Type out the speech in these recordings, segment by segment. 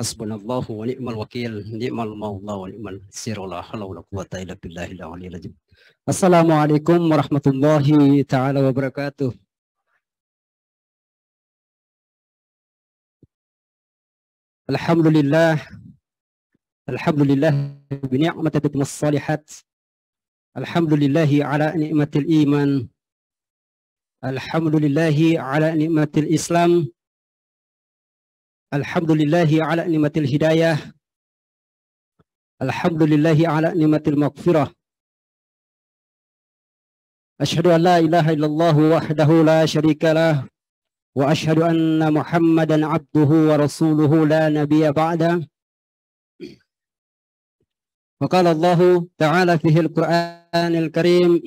حسبنا الله ونعم الوكيل نعم المولى ونعم النصير ولا حول ولا قوة إلا بالله العلي العظيم السلام عليكم ورحمة الله تعالى وبركاته الحمد لله الحمد لله بنعمة تتم الصالحات الحمد لله على نعمة الإيمان الحمد لله على نعمة الإسلام الحمد لله على نعمة الهداية الحمد لله على نعمة المغفرة أشهد أن لا إله إلا الله وحده لا شريك له وأشهد أن محمدا عبده ورسوله لا نبي بعده وقال الله تعالى فيه القرآن الكريم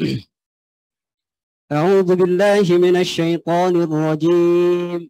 أعوذ بالله من الشيطان الرجيم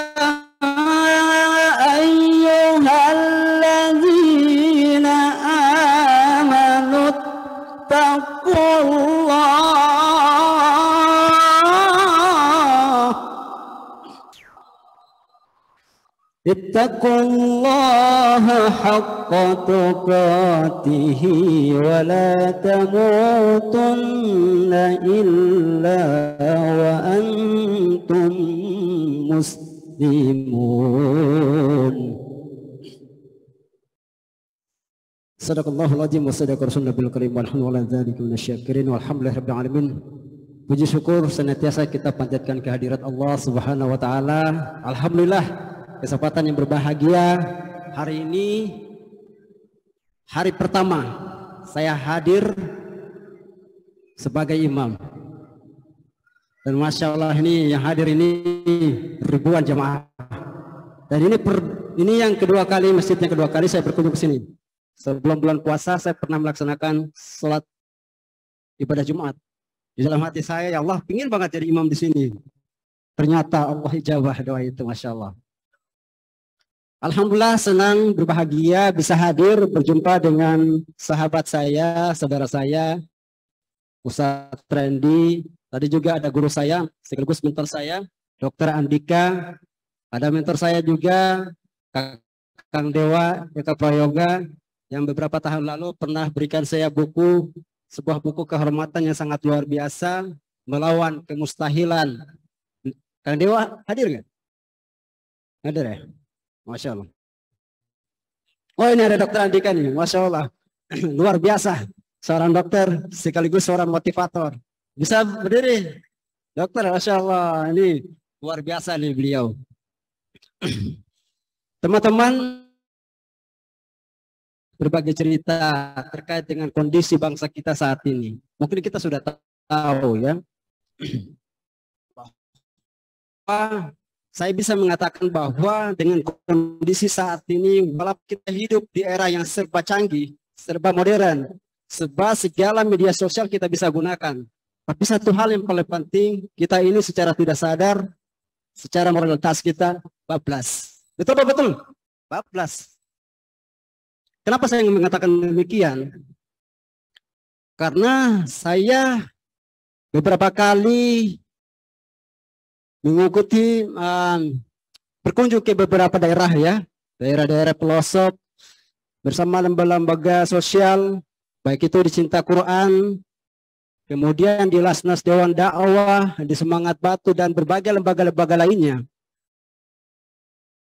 اتقوا الله حق تقاته ولا تموتن إلا وأنتم مسلمون صدق الله العظيم وصدق رسول الله الكريم والحمد لله ذلك من الشاكرين والحمد لله رب العالمين Puji syukur senantiasa kita panjatkan kehadirat Allah Subhanahu wa taala. Alhamdulillah kesempatan yang berbahagia hari ini hari pertama saya hadir sebagai imam dan masya Allah ini yang hadir ini ribuan jamaah dan ini per, ini yang kedua kali masjid yang kedua kali saya berkunjung ke sini sebelum bulan puasa saya pernah melaksanakan sholat ibadah Jumat di dalam hati saya ya Allah ingin banget jadi imam di sini ternyata Allah ijabah doa itu masya Allah Alhamdulillah senang berbahagia bisa hadir berjumpa dengan sahabat saya, saudara saya, Ustadz Trendy. Tadi juga ada guru saya, sekaligus mentor saya, Dokter Andika. Ada mentor saya juga, Kang Dewa Eka Prayoga, yang beberapa tahun lalu pernah berikan saya buku, sebuah buku kehormatan yang sangat luar biasa, melawan kemustahilan. Kang Dewa hadir nggak? Hadir ya? Masya Allah. Oh ini ada dokter Andika nih, Masya Allah. Luar biasa. Seorang dokter sekaligus seorang motivator. Bisa berdiri. Dokter, Masya Allah. Ini luar biasa nih beliau. Teman-teman, berbagai cerita terkait dengan kondisi bangsa kita saat ini. Mungkin kita sudah tahu ya. saya bisa mengatakan bahwa dengan kondisi saat ini, balap kita hidup di era yang serba canggih, serba modern, serba segala media sosial kita bisa gunakan. Tapi satu hal yang paling penting, kita ini secara tidak sadar, secara moralitas kita, bablas. Betul betul, betul? Bablas. Kenapa saya mengatakan demikian? Karena saya beberapa kali mengikuti um, berkunjung ke beberapa daerah ya, daerah-daerah pelosok bersama lembaga-lembaga sosial, baik itu di Cinta Quran, kemudian di Lasnas Dewan Dakwah, di Semangat Batu dan berbagai lembaga-lembaga lainnya.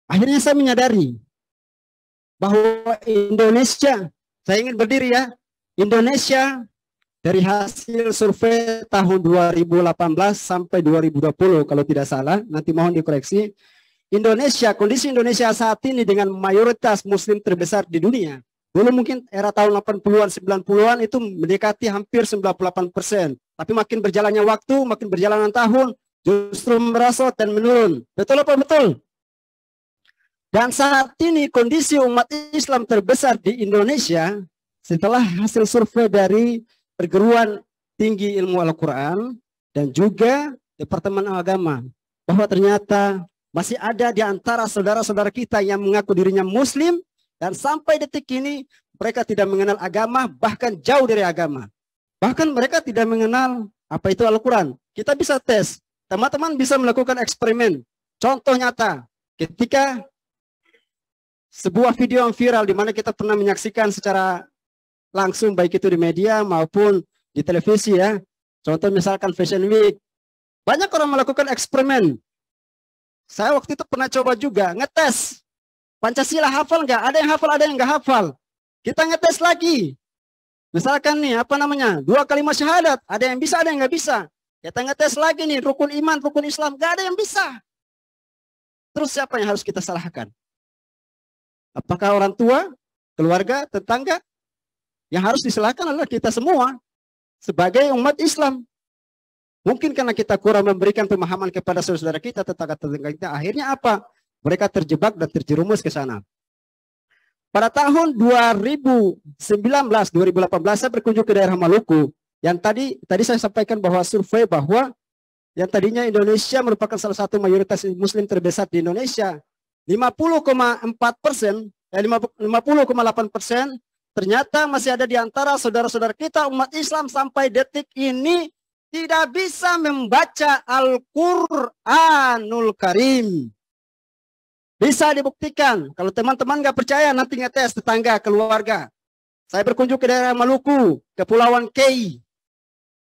Akhirnya saya menyadari bahwa Indonesia, saya ingin berdiri ya, Indonesia dari hasil survei tahun 2018 sampai 2020 kalau tidak salah, nanti mohon dikoreksi, Indonesia, kondisi Indonesia saat ini dengan mayoritas muslim terbesar di dunia. Dulu mungkin era tahun 80-an, 90-an itu mendekati hampir 98 persen. Tapi makin berjalannya waktu, makin berjalanan tahun, justru merasa dan menurun. Betul apa betul? Dan saat ini kondisi umat Islam terbesar di Indonesia setelah hasil survei dari perguruan tinggi ilmu Al-Quran dan juga Departemen Agama bahwa ternyata masih ada di antara saudara-saudara kita yang mengaku dirinya muslim dan sampai detik ini mereka tidak mengenal agama bahkan jauh dari agama. Bahkan mereka tidak mengenal apa itu Al-Quran. Kita bisa tes. Teman-teman bisa melakukan eksperimen. Contoh nyata, ketika sebuah video yang viral di mana kita pernah menyaksikan secara langsung baik itu di media maupun di televisi ya. Contoh misalkan Fashion Week. Banyak orang melakukan eksperimen. Saya waktu itu pernah coba juga ngetes. Pancasila hafal nggak? Ada yang hafal, ada yang nggak hafal. Kita ngetes lagi. Misalkan nih, apa namanya? Dua kalimat syahadat. Ada yang bisa, ada yang nggak bisa. Kita ngetes lagi nih, rukun iman, rukun Islam. Nggak ada yang bisa. Terus siapa yang harus kita salahkan? Apakah orang tua, keluarga, tetangga? Yang harus disalahkan adalah kita semua sebagai umat Islam. Mungkin karena kita kurang memberikan pemahaman kepada saudara saudara kita, tentang tetangga kita, akhirnya apa? Mereka terjebak dan terjerumus ke sana. Pada tahun 2019, 2018 saya berkunjung ke daerah Maluku. Yang tadi tadi saya sampaikan bahwa survei bahwa yang tadinya Indonesia merupakan salah satu mayoritas muslim terbesar di Indonesia. 50,4 persen, eh, 50,8 persen Ternyata masih ada di antara saudara-saudara kita umat Islam sampai detik ini tidak bisa membaca Al-Quranul Karim. Bisa dibuktikan. Kalau teman-teman nggak percaya nanti ngetes tetangga, keluarga. Saya berkunjung ke daerah Maluku, Kepulauan Kei.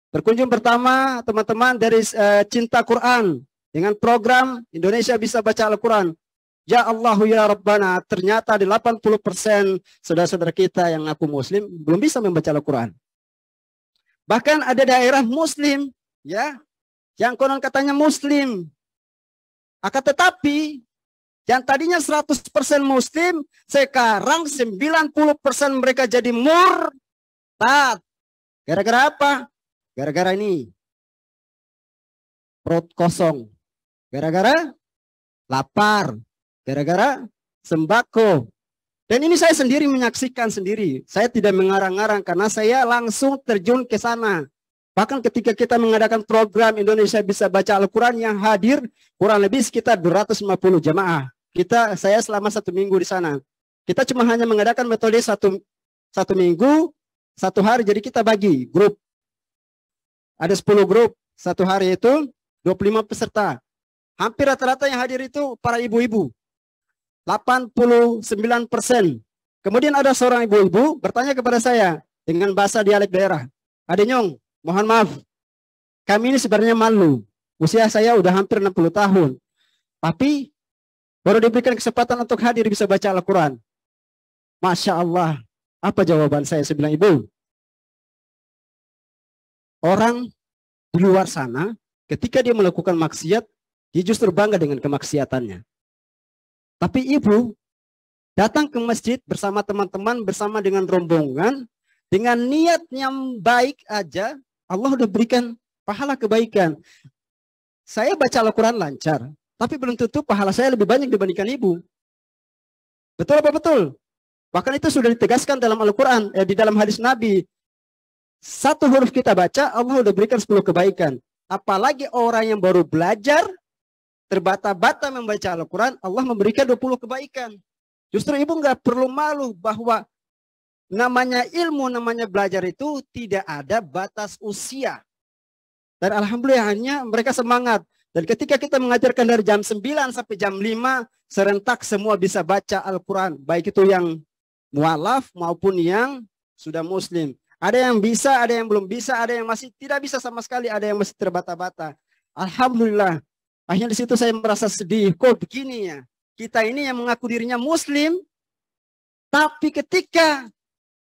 Berkunjung pertama teman-teman dari uh, Cinta Quran dengan program Indonesia Bisa Baca Al-Quran. Ya Allah ya Rabbana, ternyata di 80% saudara-saudara kita yang ngaku muslim belum bisa membaca Al-Qur'an. Bahkan ada daerah muslim ya yang konon katanya muslim. Akan tetapi yang tadinya 100% muslim, sekarang 90% mereka jadi murtad. Gara-gara apa? Gara-gara ini. Perut kosong. Gara-gara lapar. Gara-gara sembako. Dan ini saya sendiri menyaksikan sendiri. Saya tidak mengarang-arang karena saya langsung terjun ke sana. Bahkan ketika kita mengadakan program Indonesia Bisa Baca Al-Quran yang hadir kurang lebih sekitar 250 jemaah. Kita Saya selama satu minggu di sana. Kita cuma hanya mengadakan metode satu, satu minggu, satu hari. Jadi kita bagi grup. Ada 10 grup. Satu hari itu 25 peserta. Hampir rata-rata yang hadir itu para ibu-ibu. 89%. Kemudian ada seorang ibu-ibu bertanya kepada saya dengan bahasa dialek daerah. Adenyong, mohon maaf. Kami ini sebenarnya malu. Usia saya udah hampir 60 tahun. Tapi baru diberikan kesempatan untuk hadir bisa baca Al-Quran. Masya Allah. Apa jawaban saya? Saya Ibu, orang di luar sana ketika dia melakukan maksiat, dia justru bangga dengan kemaksiatannya. Tapi ibu datang ke masjid bersama teman-teman, bersama dengan rombongan, dengan niat yang baik aja, Allah sudah berikan pahala kebaikan. Saya baca Al-Quran lancar, tapi belum tentu pahala saya lebih banyak dibandingkan ibu. Betul apa betul? Bahkan itu sudah ditegaskan dalam Al-Quran, eh, di dalam hadis Nabi. Satu huruf kita baca, Allah sudah berikan 10 kebaikan. Apalagi orang yang baru belajar, terbata-bata membaca Al-Quran, Allah memberikan 20 kebaikan. Justru ibu nggak perlu malu bahwa namanya ilmu, namanya belajar itu tidak ada batas usia. Dan alhamdulillah hanya mereka semangat. Dan ketika kita mengajarkan dari jam 9 sampai jam 5, serentak semua bisa baca Al-Quran. Baik itu yang mualaf maupun yang sudah muslim. Ada yang bisa, ada yang belum bisa, ada yang masih tidak bisa sama sekali, ada yang masih terbata-bata. Alhamdulillah, Akhirnya di situ saya merasa sedih. Kok begini ya? Kita ini yang mengaku dirinya muslim, tapi ketika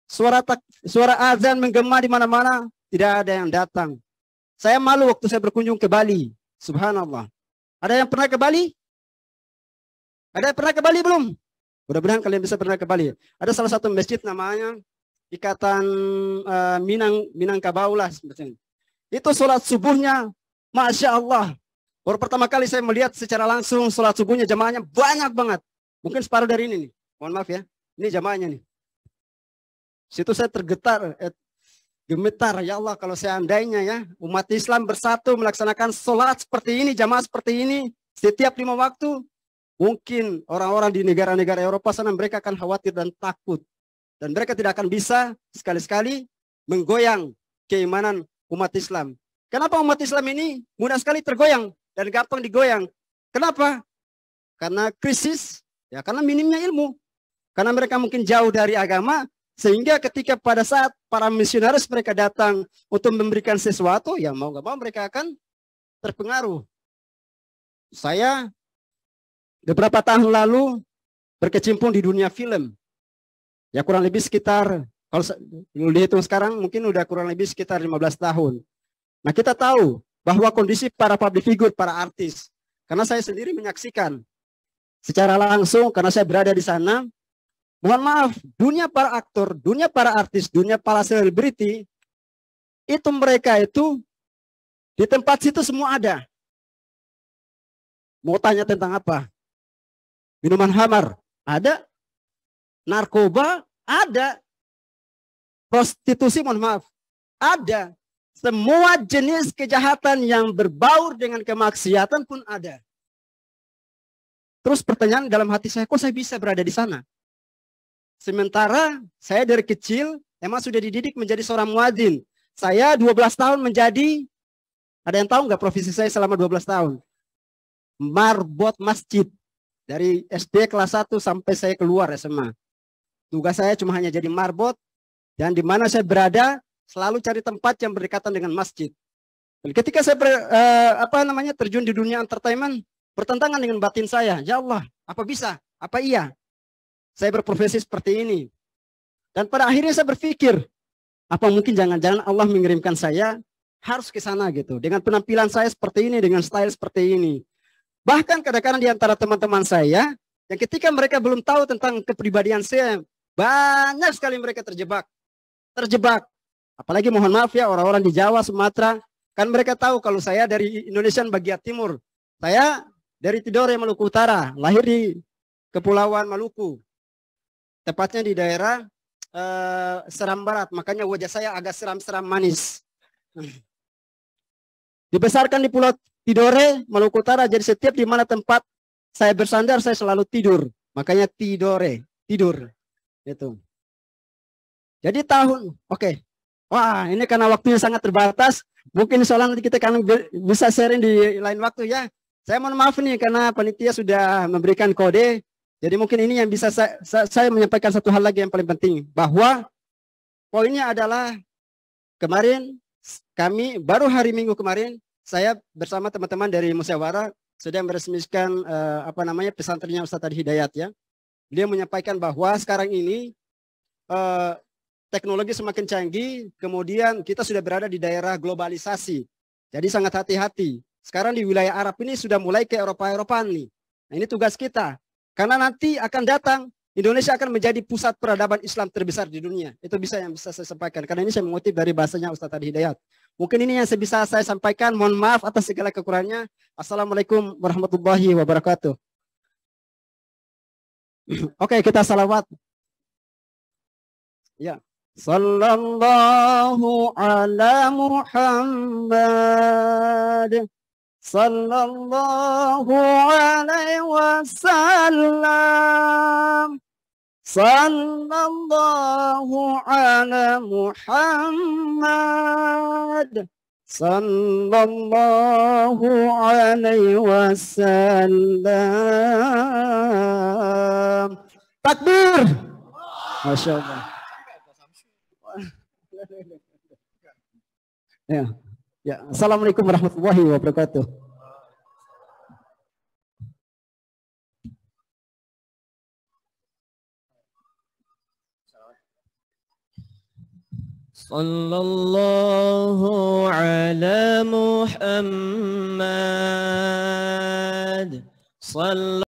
suara tak, suara azan menggema di mana-mana, tidak ada yang datang. Saya malu waktu saya berkunjung ke Bali. Subhanallah. Ada yang pernah ke Bali? Ada yang pernah ke Bali belum? Mudah-mudahan kalian bisa pernah ke Bali. Ada salah satu masjid namanya Ikatan uh, Minang Minangkabau lah sebetulnya. Itu sholat subuhnya, masya Allah. Baru pertama kali saya melihat secara langsung sholat subuhnya jamaahnya banyak banget. Mungkin separuh dari ini nih. Mohon maaf ya. Ini jamaahnya nih. Situ saya tergetar, eh, gemetar. Ya Allah kalau saya andainya ya umat Islam bersatu melaksanakan sholat seperti ini, jamaah seperti ini. Setiap lima waktu. Mungkin orang-orang di negara-negara Eropa sana mereka akan khawatir dan takut. Dan mereka tidak akan bisa sekali-sekali menggoyang keimanan umat Islam. Kenapa umat Islam ini mudah sekali tergoyang? dan gampang digoyang. Kenapa? Karena krisis, ya karena minimnya ilmu. Karena mereka mungkin jauh dari agama, sehingga ketika pada saat para misionaris mereka datang untuk memberikan sesuatu, ya mau gak mau mereka akan terpengaruh. Saya beberapa tahun lalu berkecimpung di dunia film. Ya kurang lebih sekitar, kalau dihitung sekarang mungkin udah kurang lebih sekitar 15 tahun. Nah kita tahu bahwa kondisi para public figure, para artis. Karena saya sendiri menyaksikan secara langsung karena saya berada di sana. Mohon maaf, dunia para aktor, dunia para artis, dunia para selebriti itu mereka itu di tempat situ semua ada. Mau tanya tentang apa? Minuman hamar ada, narkoba ada, prostitusi mohon maaf ada, semua jenis kejahatan yang berbaur dengan kemaksiatan pun ada. Terus pertanyaan dalam hati saya, kok saya bisa berada di sana? Sementara saya dari kecil emang sudah dididik menjadi seorang muadzin. Saya 12 tahun menjadi, ada yang tahu nggak profesi saya selama 12 tahun? Marbot masjid. Dari SD kelas 1 sampai saya keluar SMA. Tugas saya cuma hanya jadi marbot. Dan di mana saya berada, selalu cari tempat yang berdekatan dengan masjid. Dan ketika saya ber, eh, apa namanya terjun di dunia entertainment bertentangan dengan batin saya, ya Allah, apa bisa? Apa iya? Saya berprofesi seperti ini. Dan pada akhirnya saya berpikir, apa mungkin jangan-jangan Allah mengirimkan saya harus ke sana gitu. Dengan penampilan saya seperti ini, dengan style seperti ini. Bahkan kadang-kadang di antara teman-teman saya, yang ketika mereka belum tahu tentang kepribadian saya, banyak sekali mereka terjebak. Terjebak Apalagi mohon maaf ya orang-orang di Jawa, Sumatera, kan mereka tahu kalau saya dari Indonesia bagian timur. Saya dari Tidore, Maluku Utara, lahir di Kepulauan Maluku. Tepatnya di daerah uh, Seram Barat, makanya wajah saya agak seram-seram manis. Dibesarkan di Pulau Tidore, Maluku Utara, jadi setiap di mana tempat saya bersandar, saya selalu tidur. Makanya Tidore, tidur. Itu. Jadi tahun, oke. Okay. Wah, ini karena waktunya sangat terbatas. Mungkin soalnya nanti kita akan bisa sharing di lain waktu ya. Saya mohon maaf nih karena panitia sudah memberikan kode. Jadi mungkin ini yang bisa saya, saya menyampaikan satu hal lagi yang paling penting. Bahwa poinnya adalah kemarin kami baru hari Minggu kemarin saya bersama teman-teman dari musyawarah sudah meresmikan eh, apa namanya pesantrennya Ustaz Tadi Hidayat ya. Dia menyampaikan bahwa sekarang ini eh, teknologi semakin canggih, kemudian kita sudah berada di daerah globalisasi. Jadi sangat hati-hati. Sekarang di wilayah Arab ini sudah mulai ke Eropa-Eropaan nih. Nah, ini tugas kita. Karena nanti akan datang Indonesia akan menjadi pusat peradaban Islam terbesar di dunia. Itu bisa yang bisa saya sampaikan. Karena ini saya mengutip dari bahasanya Ustaz Adi Hidayat. Mungkin ini yang saya bisa saya sampaikan. Mohon maaf atas segala kekurangannya. Assalamualaikum warahmatullahi wabarakatuh. Oke, okay, kita salawat. Ya. Yeah. صلى الله على محمد صلى الله عليه وسلم صلى الله على محمد صلى الله عليه وسلم تكبير ما شاء الله Ya. ya. Assalamualaikum warahmatullahi wabarakatuh. صلى الله على محمد صلى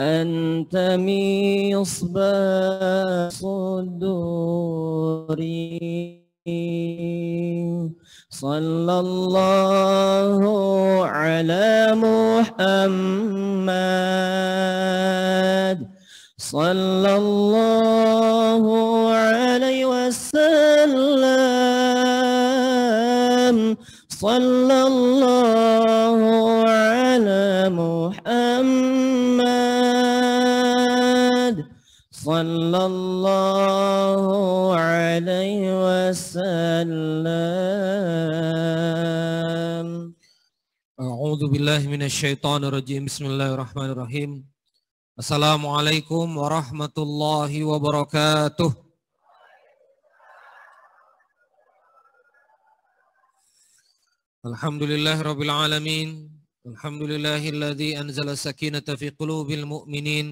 أنت مصباح صدوري صلى الله على محمد صلى الله الله عليه وسلم أعوذ بالله من الشيطان الرجيم بسم الله الرحمن الرحيم السلام عليكم ورحمة الله وبركاته الحمد لله رب العالمين الحمد لله الذي أنزل السكينة في قلوب المؤمنين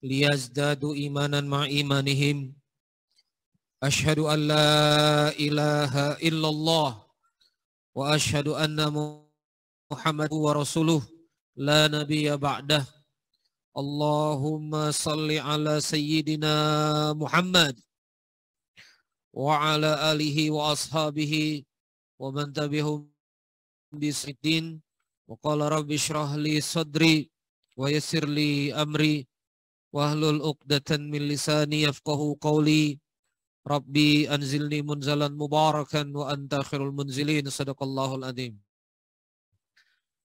liyazdadu imanan ma'imanihim Ashadu an la ilaha illallah wa ashadu anna Muhammad wa rasuluh la nabiyya ba'dah Allahumma salli ala sayyidina Muhammad wa ala alihi wa ashabihi wa man tabi'hum bisiddin wa qala rabbi syrah li sadri wa yassir li amri Wahlul uqdatan min lisani yafqahu qawli. Rabbi anzilni munzalan mubarakan wa anta khairul munzilin. Sadaqallahul adim.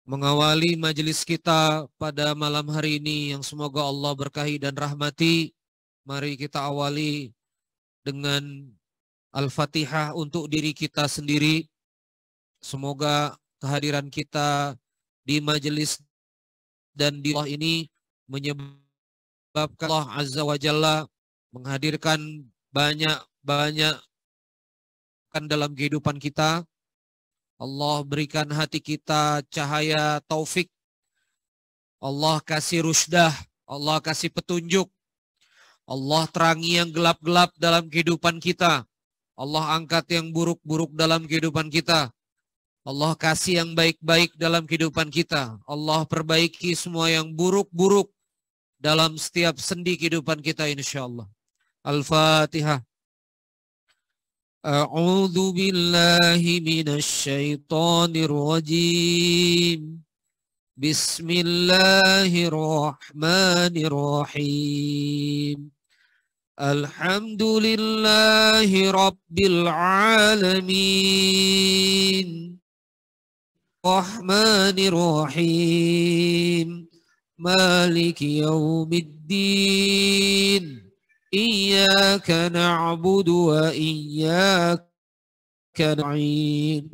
Mengawali majelis kita pada malam hari ini yang semoga Allah berkahi dan rahmati. Mari kita awali dengan Al-Fatihah untuk diri kita sendiri. Semoga kehadiran kita di majelis dan di Allah ini menyebabkan Sebab Allah Azza wa Jalla menghadirkan banyak-banyak kan dalam kehidupan kita. Allah berikan hati kita cahaya taufik. Allah kasih rusdah, Allah kasih petunjuk. Allah terangi yang gelap-gelap dalam kehidupan kita. Allah angkat yang buruk-buruk dalam kehidupan kita. Allah kasih yang baik-baik dalam kehidupan kita. Allah perbaiki semua yang buruk-buruk dalam setiap sendi kehidupan kita insya Allah. Al-Fatihah. A'udzu billahi rajim. Bismillahirrahmanirrahim. Alhamdulillahi rabbil alamin. مالك يوم الدين إياك نعبد وإياك نعين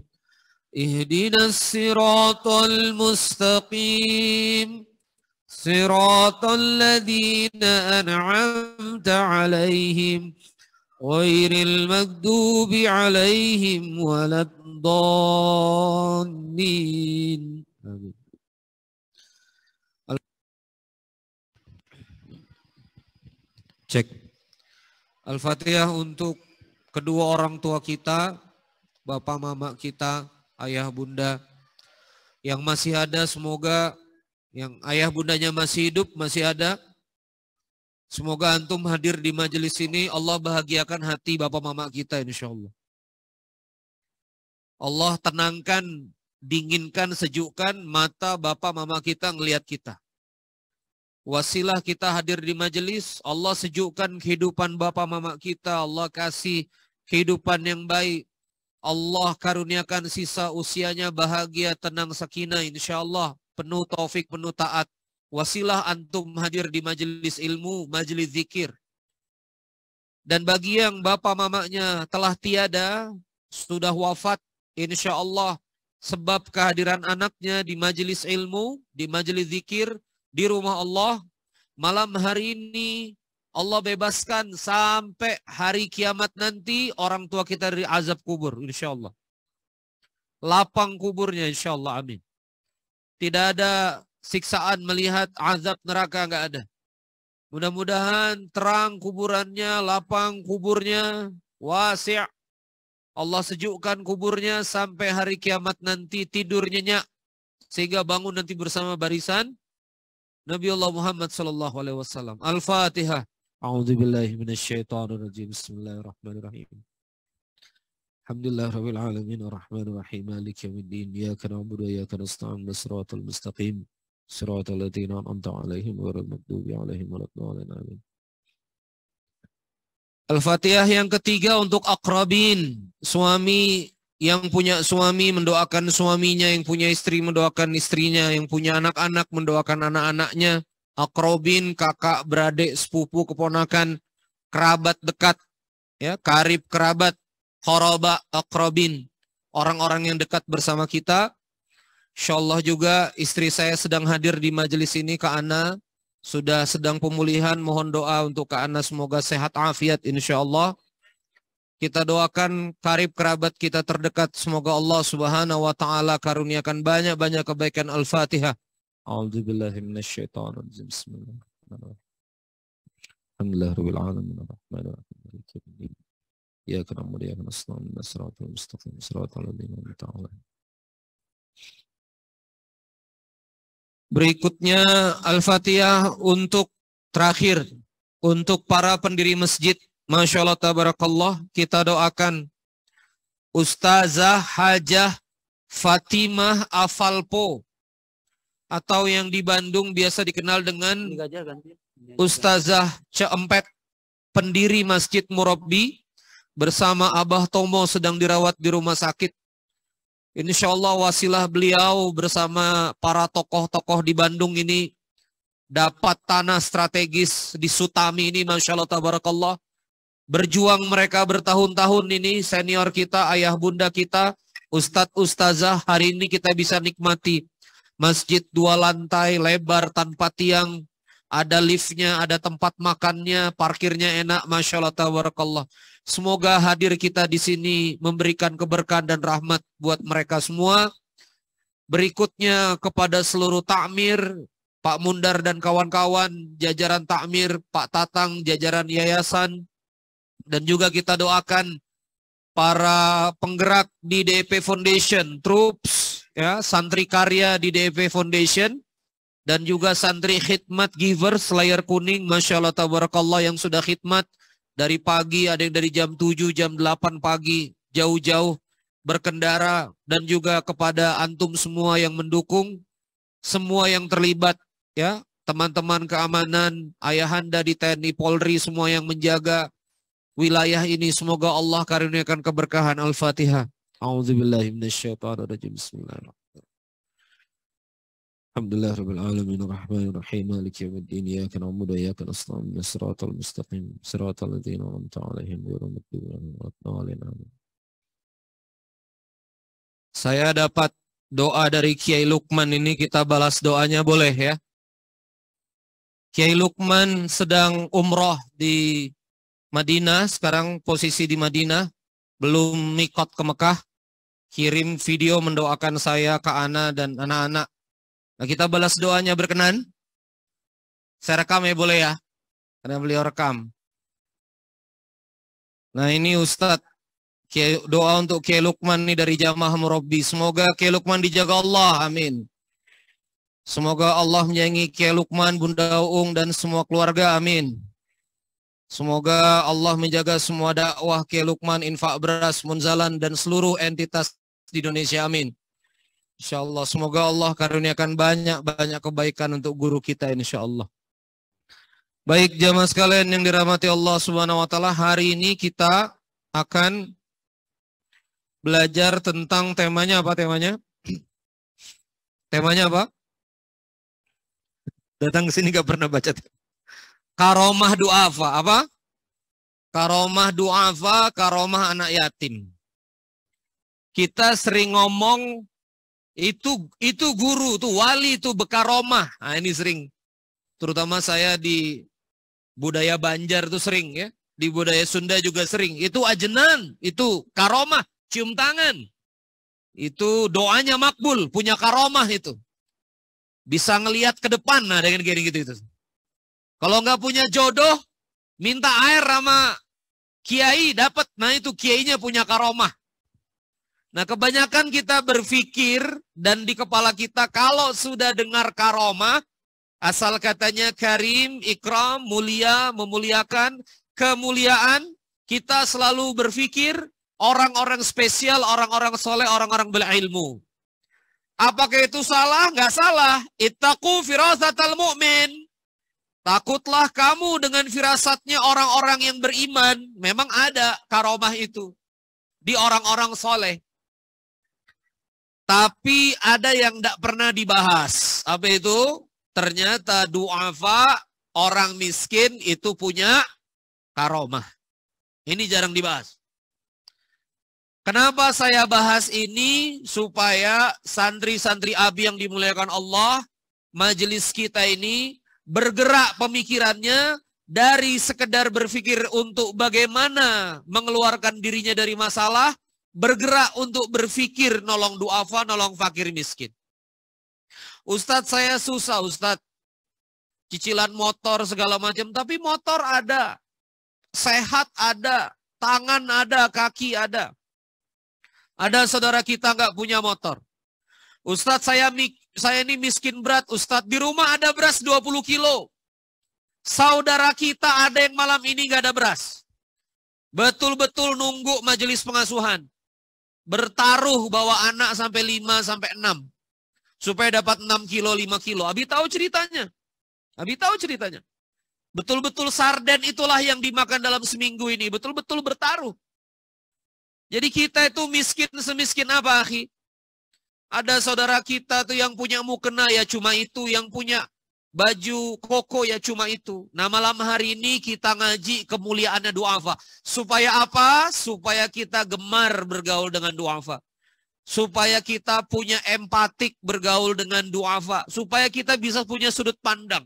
اهدنا الصراط المستقيم صراط الذين أنعمت عليهم غير المكذوب عليهم ولا الضالين آمين Cek. Al-Fatihah untuk kedua orang tua kita, bapak mama kita, ayah bunda. Yang masih ada semoga yang ayah bundanya masih hidup, masih ada. Semoga antum hadir di majelis ini, Allah bahagiakan hati bapak mama kita insya Allah. Allah tenangkan, dinginkan, sejukkan mata bapak mama kita ngelihat kita. Wasilah kita hadir di majelis, Allah sejukkan kehidupan bapak mama kita, Allah kasih kehidupan yang baik. Allah karuniakan sisa usianya bahagia, tenang, sakinah, insya Allah penuh taufik, penuh taat. Wasilah antum hadir di majelis ilmu, majelis zikir. Dan bagi yang bapak mamanya telah tiada, sudah wafat, insya Allah sebab kehadiran anaknya di majelis ilmu, di majelis zikir, di rumah Allah. Malam hari ini Allah bebaskan sampai hari kiamat nanti orang tua kita dari azab kubur insya Allah. Lapang kuburnya insya Allah amin. Tidak ada siksaan melihat azab neraka nggak ada. Mudah-mudahan terang kuburannya, lapang kuburnya, wasi' Allah sejukkan kuburnya sampai hari kiamat nanti tidurnya nyenyak. Sehingga bangun nanti bersama barisan نبي الله محمد صلى الله عليه وسلم الفاتحة أعوذ بالله من الشيطان الرجيم بسم الله الرحمن الرحيم الحمد لله رب العالمين الرحمن الرحيم مالك يوم الدين إياك نعبد وإياك نستعين بالصراط المستقيم صراط الذين أنعمت عليهم غير المغضوب عليهم ولا الضالين آمين الفاتحة yang ketiga untuk akrabin suami yang punya suami mendoakan suaminya, yang punya istri mendoakan istrinya, yang punya anak-anak mendoakan anak-anaknya, akrobin, kakak, beradik, sepupu, keponakan, kerabat dekat, ya, karib kerabat, khoroba, akrobin, orang-orang yang dekat bersama kita. Insya Allah juga istri saya sedang hadir di majelis ini, Kak Ana, sudah sedang pemulihan, mohon doa untuk Kak Ana, semoga sehat afiat insya Allah. Kita doakan karib kerabat kita terdekat. Semoga Allah subhanahu wa ta'ala karuniakan banyak-banyak kebaikan. Al-Fatihah. A'udzubillahiminasyaitanirrajim. Bismillahirrahmanirrahim. Alhamdulillah Rabbil Ya karam Nasratul mustaqim. ta'ala. Berikutnya Al-Fatihah untuk terakhir untuk para pendiri masjid Masya Allah tabarakallah kita doakan Ustazah Hajah Fatimah Afalpo atau yang di Bandung biasa dikenal dengan Ustazah Ceempet pendiri Masjid Murabbi bersama Abah Tomo sedang dirawat di rumah sakit. Insya Allah wasilah beliau bersama para tokoh-tokoh di Bandung ini dapat tanah strategis di Sutami ini Masya Allah Tabarakallah Berjuang mereka bertahun-tahun ini senior kita, ayah bunda kita, ustadz ustazah hari ini kita bisa nikmati. Masjid dua lantai, lebar tanpa tiang, ada liftnya, ada tempat makannya, parkirnya enak, masya Allah, tabarakallah. Semoga hadir kita di sini memberikan keberkahan dan rahmat buat mereka semua. Berikutnya kepada seluruh takmir, Pak Mundar dan kawan-kawan, jajaran takmir, Pak Tatang, jajaran yayasan, dan juga kita doakan para penggerak di DEP Foundation, troops, ya, santri karya di DEP Foundation, dan juga santri khidmat givers layar kuning, Masya Allah Tabarakallah yang sudah khidmat dari pagi, ada yang dari jam 7, jam 8 pagi, jauh-jauh berkendara, dan juga kepada antum semua yang mendukung, semua yang terlibat, ya, teman-teman keamanan, ayahanda di TNI Polri semua yang menjaga, wilayah ini. Semoga Allah karuniakan keberkahan. Al-Fatihah. A'udzubillahiminasyaitonirrajim. Bismillahirrahmanirrahim. الحمد لله رب العالمين الرحمن الرحيم مالك يوم الدين إياك نعبد وإياك نستعين صراط المستقيم صراط الذين أنعمت عليهم غير المغضوب عليهم Saya dapat doa dari Kiai Lukman ini kita balas doanya boleh ya. Kiai Lukman sedang umroh di Madinah, sekarang posisi di Madinah, belum mikot ke Mekah, kirim video mendoakan saya ke Ana dan anak-anak. Nah, kita balas doanya berkenan. Saya rekam ya boleh ya, karena beliau rekam. Nah ini Ustadz, doa untuk Kiai Lukman nih dari jamaah Murabbi. Semoga Kiai Lukman dijaga Allah, amin. Semoga Allah menyayangi Kiai Lukman, Bunda Uung, dan semua keluarga, amin. Semoga Allah menjaga semua dakwah Kelukman Lukman, infak beras, munzalan, dan seluruh entitas di Indonesia. Amin. Insya Allah. Semoga Allah karuniakan banyak-banyak kebaikan untuk guru kita insya Allah. Baik jamaah sekalian yang dirahmati Allah Subhanahu wa taala, hari ini kita akan belajar tentang temanya apa temanya? Temanya apa? Datang ke sini gak pernah baca tema karomah duafa apa karomah duafa karomah anak yatim kita sering ngomong itu itu guru itu wali itu bekaromah nah, ini sering terutama saya di budaya Banjar itu sering ya di budaya Sunda juga sering itu ajenan itu karomah cium tangan itu doanya makbul punya karomah itu bisa ngelihat ke depan nah dengan gini gitu itu kalau nggak punya jodoh, minta air sama kiai dapat. Nah itu kiainya punya karomah. Nah kebanyakan kita berpikir dan di kepala kita kalau sudah dengar karomah, asal katanya karim, ikram, mulia, memuliakan, kemuliaan, kita selalu berpikir orang-orang spesial, orang-orang soleh, orang-orang berilmu. Apakah itu salah? Nggak salah. Ittaqu firasatal mu'min. Takutlah kamu dengan firasatnya orang-orang yang beriman. Memang ada karomah itu. Di orang-orang soleh. Tapi ada yang tidak pernah dibahas. Apa itu? Ternyata du'afa, orang miskin itu punya karomah. Ini jarang dibahas. Kenapa saya bahas ini? Supaya santri-santri abi yang dimuliakan Allah, majelis kita ini bergerak pemikirannya dari sekedar berpikir untuk bagaimana mengeluarkan dirinya dari masalah, bergerak untuk berpikir nolong duafa, nolong fakir miskin. Ustadz saya susah Ustadz, cicilan motor segala macam, tapi motor ada, sehat ada, tangan ada, kaki ada. Ada saudara kita nggak punya motor. Ustadz saya mik saya ini miskin berat Ustadz. Di rumah ada beras 20 kilo. Saudara kita ada yang malam ini gak ada beras. Betul-betul nunggu majelis pengasuhan. Bertaruh bawa anak sampai 5 sampai 6. Supaya dapat 6 kilo, 5 kilo. Abi tahu ceritanya. Abi tahu ceritanya. Betul-betul sarden itulah yang dimakan dalam seminggu ini. Betul-betul bertaruh. Jadi kita itu miskin semiskin apa, akhi? Ada saudara kita tuh yang punya mukena ya cuma itu, yang punya baju koko ya cuma itu. Nah malam hari ini kita ngaji kemuliaannya duafa. Supaya apa? Supaya kita gemar bergaul dengan duafa. Supaya kita punya empatik bergaul dengan duafa. Supaya kita bisa punya sudut pandang.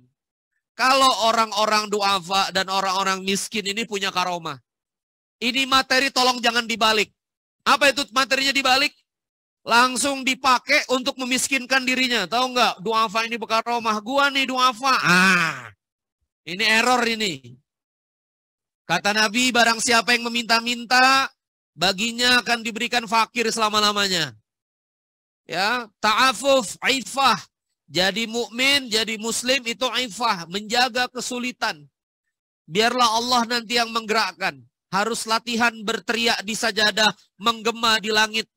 Kalau orang-orang duafa dan orang-orang miskin ini punya karomah. Ini materi tolong jangan dibalik. Apa itu materinya dibalik? langsung dipakai untuk memiskinkan dirinya. Tahu nggak? Duafa ini rumah gua nih duafa. Ah. Ini error ini. Kata Nabi, barang siapa yang meminta-minta, baginya akan diberikan fakir selama-lamanya. Ya, ta'afuf, aifah. Jadi mukmin, jadi muslim itu aifah, menjaga kesulitan. Biarlah Allah nanti yang menggerakkan. Harus latihan berteriak di sajadah, menggema di langit,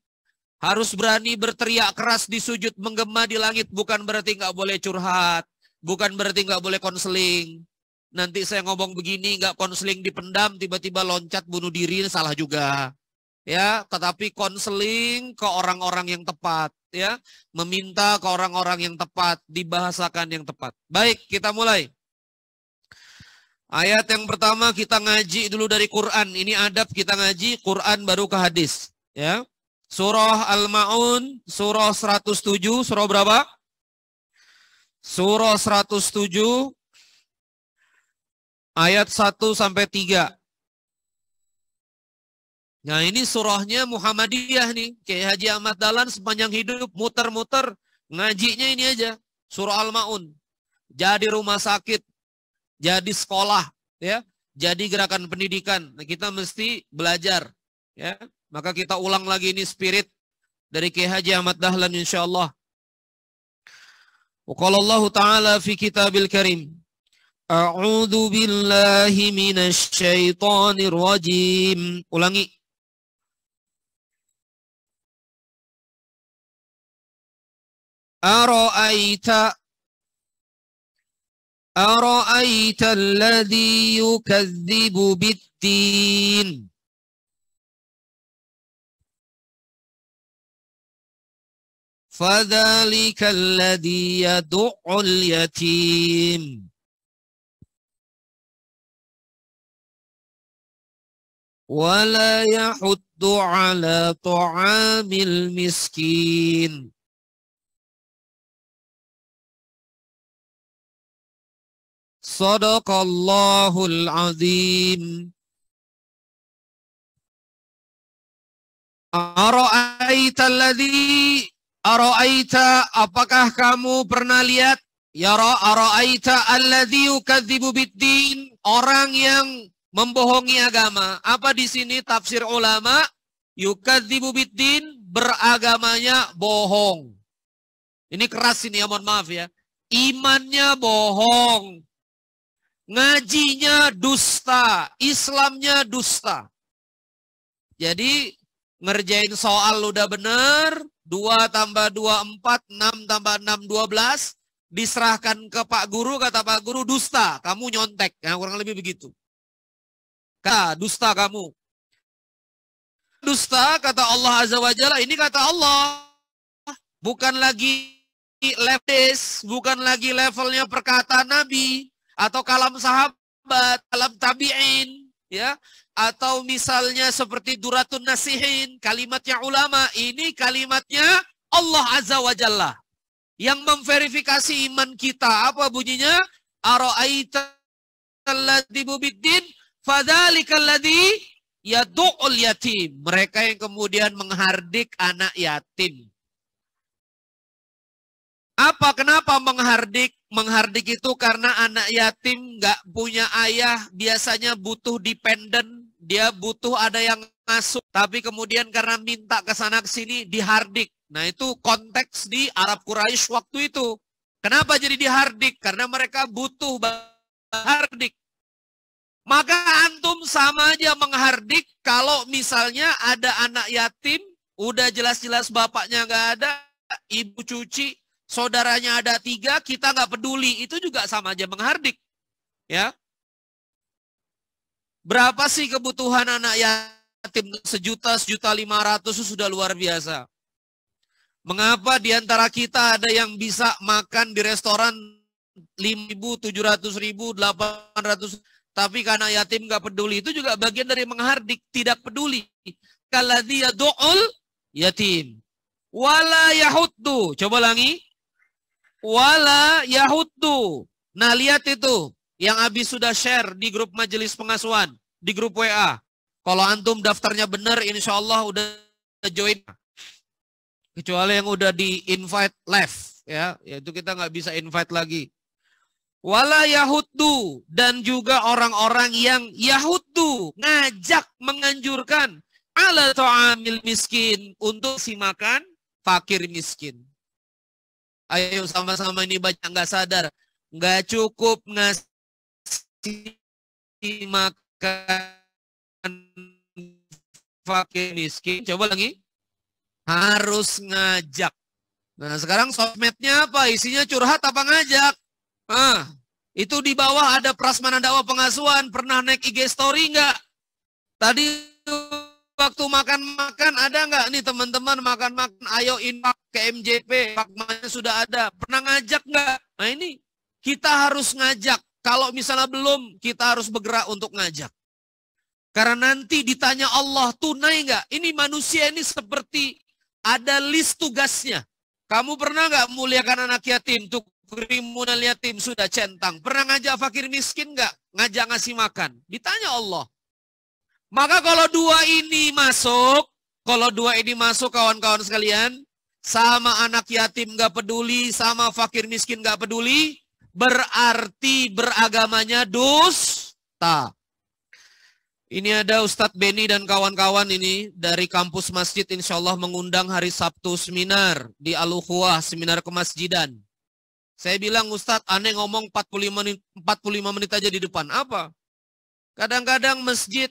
harus berani berteriak keras di sujud menggema di langit. Bukan berarti nggak boleh curhat. Bukan berarti nggak boleh konseling. Nanti saya ngomong begini, nggak konseling dipendam, tiba-tiba loncat bunuh diri, salah juga. Ya, tetapi konseling ke orang-orang yang tepat. Ya, meminta ke orang-orang yang tepat, dibahasakan yang tepat. Baik, kita mulai. Ayat yang pertama kita ngaji dulu dari Quran. Ini adab kita ngaji Quran baru ke hadis. Ya. Surah Al-Ma'un, surah 107, surah berapa? Surah 107 ayat 1 sampai 3. Nah ini surahnya Muhammadiyah nih. Kayak Haji Ahmad Dalan sepanjang hidup muter-muter ngajinya ini aja. Surah Al-Ma'un. Jadi rumah sakit. Jadi sekolah. ya Jadi gerakan pendidikan. Nah, kita mesti belajar. ya maka kita ulang lagi ini spirit dari Kiai Haji Ahmad Dahlan insyaallah. Wa Allah taala fi kitabil karim. A'udzu billahi minasyaitonir rajim. Ulangi. Ara'aita Ara'aita alladhi yukadzibu bittin. فذلك الذي يدع اليتيم ولا يحد على طعام المسكين صدق الله العظيم أرأيت الذي Aro'aita, apakah kamu pernah lihat? Ya aro'aita alladhi yukadzibu biddin. Orang yang membohongi agama. Apa di sini tafsir ulama? Yukadzibu biddin, beragamanya bohong. Ini keras ini ya, mohon maaf ya. Imannya bohong. Ngajinya dusta. Islamnya dusta. Jadi ngerjain soal udah benar, 2 tambah 2, 4. 6 tambah 6, 12. Diserahkan ke Pak Guru, kata Pak Guru, dusta. Kamu nyontek. Ya, kurang lebih begitu. Kata, dusta kamu. Dusta, kata Allah Azza wa Jalla. Ini kata Allah. Bukan lagi leftis, bukan lagi levelnya perkataan Nabi atau kalam sahabat, kalam tabi'in, ya. Atau misalnya seperti duratun nasihin, kalimatnya ulama, ini kalimatnya Allah Azza wa Jalla. Yang memverifikasi iman kita, apa bunyinya? Ara'aita alladhi bubiddin, fadhalika alladhi yadu'ul yatim. Mereka yang kemudian menghardik anak yatim. Apa kenapa menghardik? Menghardik itu karena anak yatim nggak punya ayah, biasanya butuh dependent, dia butuh ada yang masuk, tapi kemudian karena minta ke sana ke sini dihardik. Nah, itu konteks di Arab Quraisy waktu itu. Kenapa jadi dihardik? Karena mereka butuh hardik. Maka antum sama aja menghardik kalau misalnya ada anak yatim, udah jelas-jelas bapaknya nggak ada, ibu cuci, saudaranya ada tiga, kita nggak peduli. Itu juga sama aja menghardik. Ya, Berapa sih kebutuhan anak yatim? Sejuta, sejuta lima ratus itu sudah luar biasa. Mengapa di antara kita ada yang bisa makan di restoran ribu, delapan ratus? tapi karena yatim gak peduli itu juga bagian dari menghardik tidak peduli. Kalau dia do'ul yatim. Wala yahuddu. Coba lagi. Wala yahuddu. Nah lihat itu yang Abi sudah share di grup majelis pengasuhan, di grup WA. Kalau antum daftarnya benar, insya Allah udah join. Kecuali yang udah di invite left, ya, yaitu kita nggak bisa invite lagi. Wala Yahudu dan juga orang-orang yang Yahudu ngajak menganjurkan ala to'amil miskin untuk si makan fakir miskin. Ayo sama-sama ini banyak nggak sadar. Nggak cukup ngasih makan fakir miskin. Coba lagi. Harus ngajak. Nah sekarang sosmednya apa? Isinya curhat apa ngajak? Ah, itu di bawah ada prasmanan dakwah pengasuhan. Pernah naik IG story enggak? Tadi waktu makan-makan ada enggak nih teman-teman makan-makan ayo infak ke MJP pakmanya sudah ada pernah ngajak enggak? nah ini kita harus ngajak kalau misalnya belum, kita harus bergerak untuk ngajak. Karena nanti ditanya Allah tunai nggak? Ini manusia ini seperti ada list tugasnya. Kamu pernah nggak muliakan anak yatim? Tukrimunal yatim sudah centang. Pernah ngajak fakir miskin nggak? Ngajak ngasih makan. Ditanya Allah. Maka kalau dua ini masuk, kalau dua ini masuk kawan-kawan sekalian, sama anak yatim nggak peduli, sama fakir miskin nggak peduli, berarti beragamanya dusta. Ini ada Ustadz Beni dan kawan-kawan ini dari kampus masjid insya Allah mengundang hari Sabtu seminar di Aluhuah, seminar kemasjidan. Saya bilang Ustadz aneh ngomong 45 menit, 45 menit aja di depan. Apa? Kadang-kadang masjid,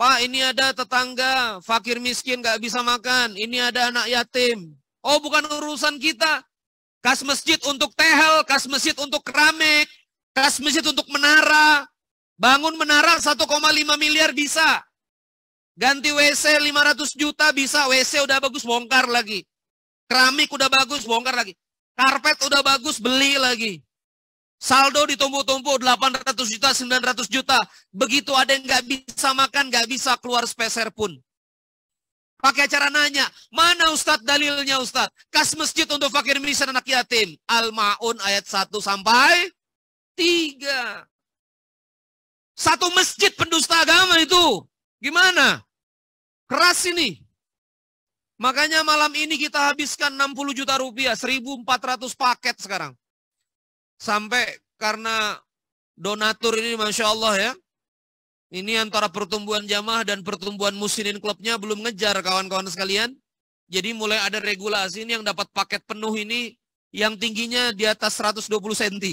Pak ini ada tetangga, fakir miskin gak bisa makan, ini ada anak yatim. Oh bukan urusan kita, Kas masjid untuk tehel, kas masjid untuk keramik, kas masjid untuk menara. Bangun menara 1,5 miliar bisa. Ganti WC 500 juta bisa, WC udah bagus bongkar lagi. Keramik udah bagus bongkar lagi. Karpet udah bagus beli lagi. Saldo ditumpu-tumpu 800 juta, 900 juta. Begitu ada yang nggak bisa makan, nggak bisa keluar speser pun. Pakai cara nanya, mana Ustadz dalilnya Ustadz? Kas masjid untuk fakir miskin anak yatim. Al-Ma'un ayat 1 sampai 3. Satu masjid pendusta agama itu. Gimana? Keras ini. Makanya malam ini kita habiskan 60 juta rupiah, 1.400 paket sekarang. Sampai karena donatur ini Masya Allah ya, ini antara pertumbuhan jamaah dan pertumbuhan musinin klubnya belum ngejar kawan-kawan sekalian. Jadi mulai ada regulasi ini yang dapat paket penuh ini yang tingginya di atas 120 cm.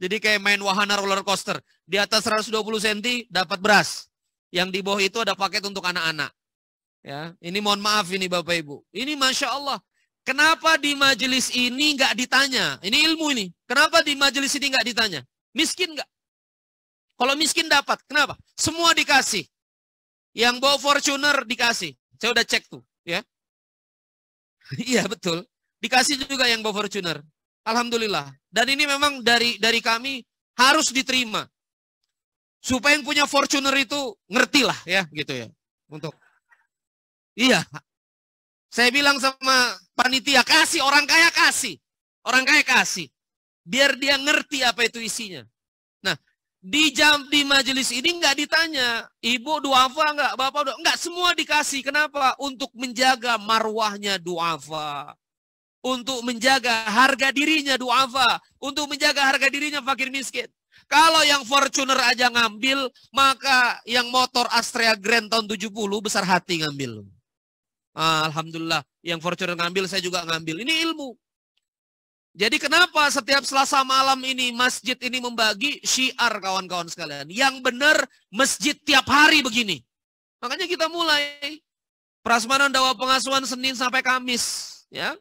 Jadi kayak main wahana roller coaster. Di atas 120 cm dapat beras. Yang di bawah itu ada paket untuk anak-anak. Ya, ini mohon maaf ini Bapak Ibu. Ini Masya Allah. Kenapa di majelis ini nggak ditanya? Ini ilmu ini. Kenapa di majelis ini nggak ditanya? Miskin nggak? Kalau miskin dapat. Kenapa? Semua dikasih. Yang bawa Fortuner dikasih. Saya udah cek tuh, ya. Iya, betul. Dikasih juga yang bawa Fortuner. Alhamdulillah. Dan ini memang dari dari kami harus diterima. Supaya yang punya Fortuner itu ngerti lah ya, gitu ya. Untuk Iya. Saya bilang sama panitia, kasih orang kaya kasih. Orang kaya kasih. Biar dia ngerti apa itu isinya. Di jam di majelis ini nggak ditanya, ibu duafa nggak, bapak duafa nggak, semua dikasih. Kenapa? Untuk menjaga marwahnya duafa, untuk menjaga harga dirinya duafa, untuk menjaga harga dirinya fakir miskin. Kalau yang Fortuner aja ngambil, maka yang motor Astrea Grand tahun 70 besar hati ngambil. Ah, Alhamdulillah, yang Fortuner ngambil saya juga ngambil. Ini ilmu. Jadi kenapa setiap Selasa malam ini masjid ini membagi syiar kawan-kawan sekalian. Yang benar masjid tiap hari begini. Makanya kita mulai prasmanan dawa pengasuhan Senin sampai Kamis. ya.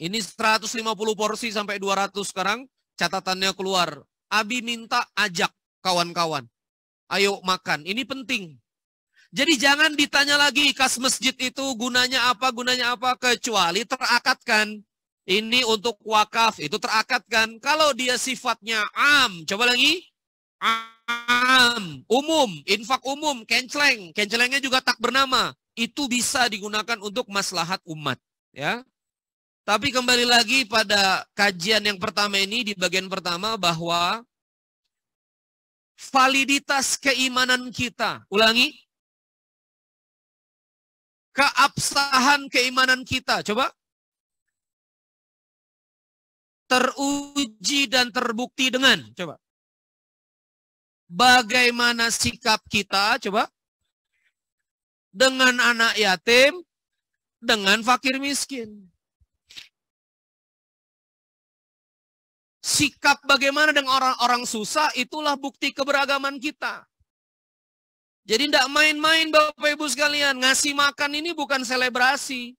Ini 150 porsi sampai 200 sekarang catatannya keluar. Abi minta ajak kawan-kawan. Ayo makan. Ini penting. Jadi jangan ditanya lagi kas masjid itu gunanya apa, gunanya apa. Kecuali terakatkan. Ini untuk wakaf, itu terakad kan? Kalau dia sifatnya am, coba lagi. Am, umum, infak umum, kenceleng. Kencelengnya juga tak bernama. Itu bisa digunakan untuk maslahat umat. ya. Tapi kembali lagi pada kajian yang pertama ini, di bagian pertama bahwa validitas keimanan kita. Ulangi. Keabsahan keimanan kita. Coba teruji dan terbukti dengan coba bagaimana sikap kita coba dengan anak yatim dengan fakir miskin sikap bagaimana dengan orang-orang susah itulah bukti keberagaman kita jadi tidak main-main Bapak Ibu sekalian ngasih makan ini bukan selebrasi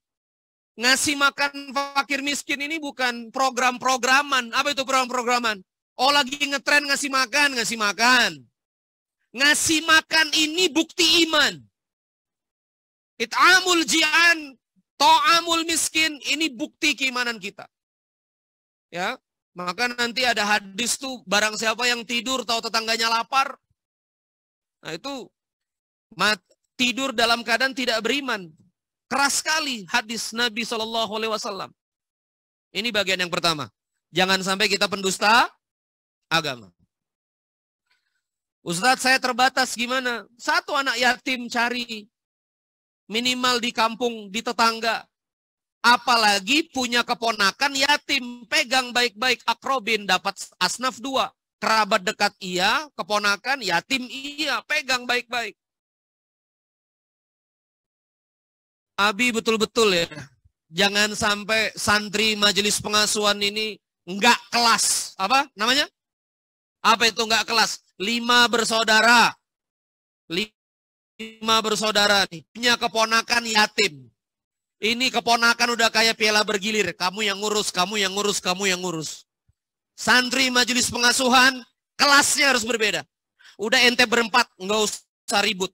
Ngasih makan fakir miskin ini bukan program-programan. Apa itu program-programan? Oh lagi ngetren ngasih makan, ngasih makan. Ngasih makan ini bukti iman. It'amul ji'an, to'amul miskin, ini bukti keimanan kita. Ya, maka nanti ada hadis tuh barang siapa yang tidur tahu tetangganya lapar. Nah itu mat, tidur dalam keadaan tidak beriman. Keras sekali hadis Nabi Shallallahu Alaihi Wasallam. Ini bagian yang pertama. Jangan sampai kita pendusta agama. Ustadz saya terbatas gimana? Satu anak yatim cari minimal di kampung, di tetangga. Apalagi punya keponakan yatim, pegang baik-baik akrobin dapat asnaf dua. Kerabat dekat iya, keponakan yatim iya, pegang baik-baik. Abi betul-betul ya. Jangan sampai santri majelis pengasuhan ini enggak kelas. Apa namanya? Apa itu enggak kelas? Lima bersaudara. Lima bersaudara nih. Punya keponakan yatim. Ini keponakan udah kayak piala bergilir. Kamu yang ngurus, kamu yang ngurus, kamu yang ngurus. Santri majelis pengasuhan, kelasnya harus berbeda. Udah ente berempat, enggak usah ribut.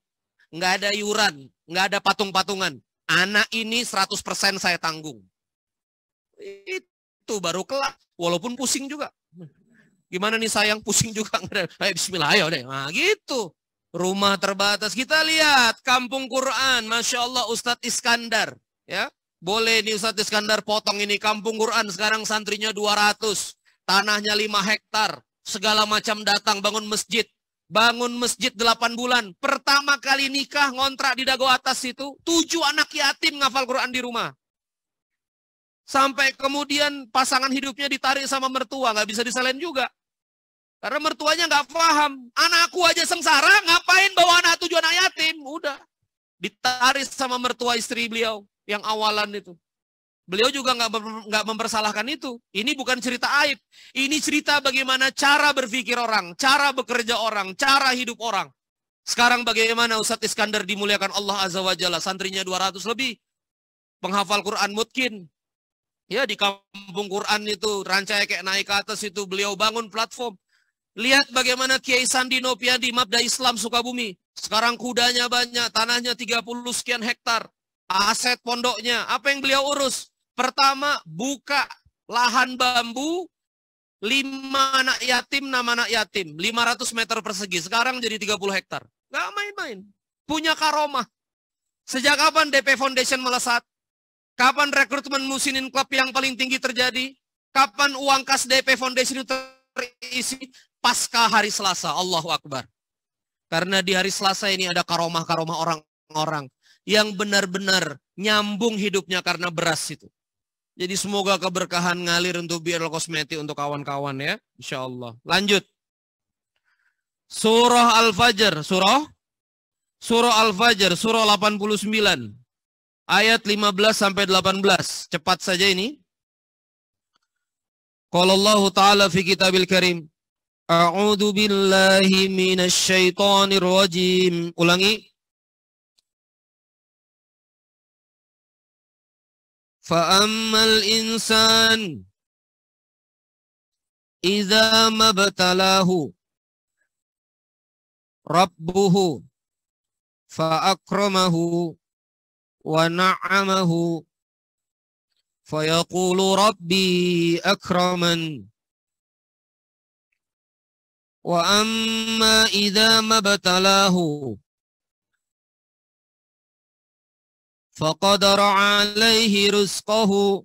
Enggak ada iuran, enggak ada patung-patungan Anak ini 100% saya tanggung. Itu baru kelak. Walaupun pusing juga. Gimana nih sayang pusing juga. Eh, bismillah ayo deh. Nah gitu. Rumah terbatas. Kita lihat kampung Quran. Masya Allah Ustadz Iskandar. Ya. Boleh nih Ustadz Iskandar potong ini kampung Quran. Sekarang santrinya 200. Tanahnya 5 hektar. Segala macam datang bangun masjid. Bangun masjid 8 bulan. Pertama kali nikah ngontrak di Dago Atas itu. Tujuh anak yatim ngafal Quran di rumah. Sampai kemudian pasangan hidupnya ditarik sama mertua. Nggak bisa disalin juga. Karena mertuanya nggak paham. Anakku aja sengsara ngapain bawa anak tujuh anak yatim. Udah. Ditarik sama mertua istri beliau. Yang awalan itu. Beliau juga nggak mempersalahkan itu. Ini bukan cerita aib. Ini cerita bagaimana cara berpikir orang, cara bekerja orang, cara hidup orang. Sekarang bagaimana Ustadz Iskandar dimuliakan Allah Azza wa Jalla. Santrinya 200 lebih. Penghafal Quran mungkin. Ya di kampung Quran itu, rancaya kayak naik ke atas itu, beliau bangun platform. Lihat bagaimana Kiai Sandi Nopiadi Mabda Islam Sukabumi. Sekarang kudanya banyak, tanahnya 30 sekian hektar. Aset pondoknya, apa yang beliau urus? Pertama, buka lahan bambu, lima anak yatim, nama anak yatim, 500 meter persegi. Sekarang jadi 30 hektar. Gak main-main. Punya karomah. Sejak kapan DP Foundation melesat? Kapan rekrutmen musinin klub yang paling tinggi terjadi? Kapan uang kas DP Foundation itu terisi? Pasca hari Selasa. Allahu Akbar. Karena di hari Selasa ini ada karomah-karomah orang-orang yang benar-benar nyambung hidupnya karena beras itu. Jadi semoga keberkahan ngalir untuk biar Kosmetik untuk kawan-kawan ya. Insya Allah. Lanjut. Surah Al-Fajr. Surah? Surah Al-Fajr. Surah 89. Ayat 15 sampai 18. Cepat saja ini. Kalau Allah Ta'ala fi kitabil karim. A'udhu billahi minasyaitanir syaithanir rajim. Ulangi. فأما الإنسان إذا ما ابتلاه ربه فأكرمه ونعمه فيقول ربي أكرمن وأما إذا ما ابتلاه فقدر عليه رزقه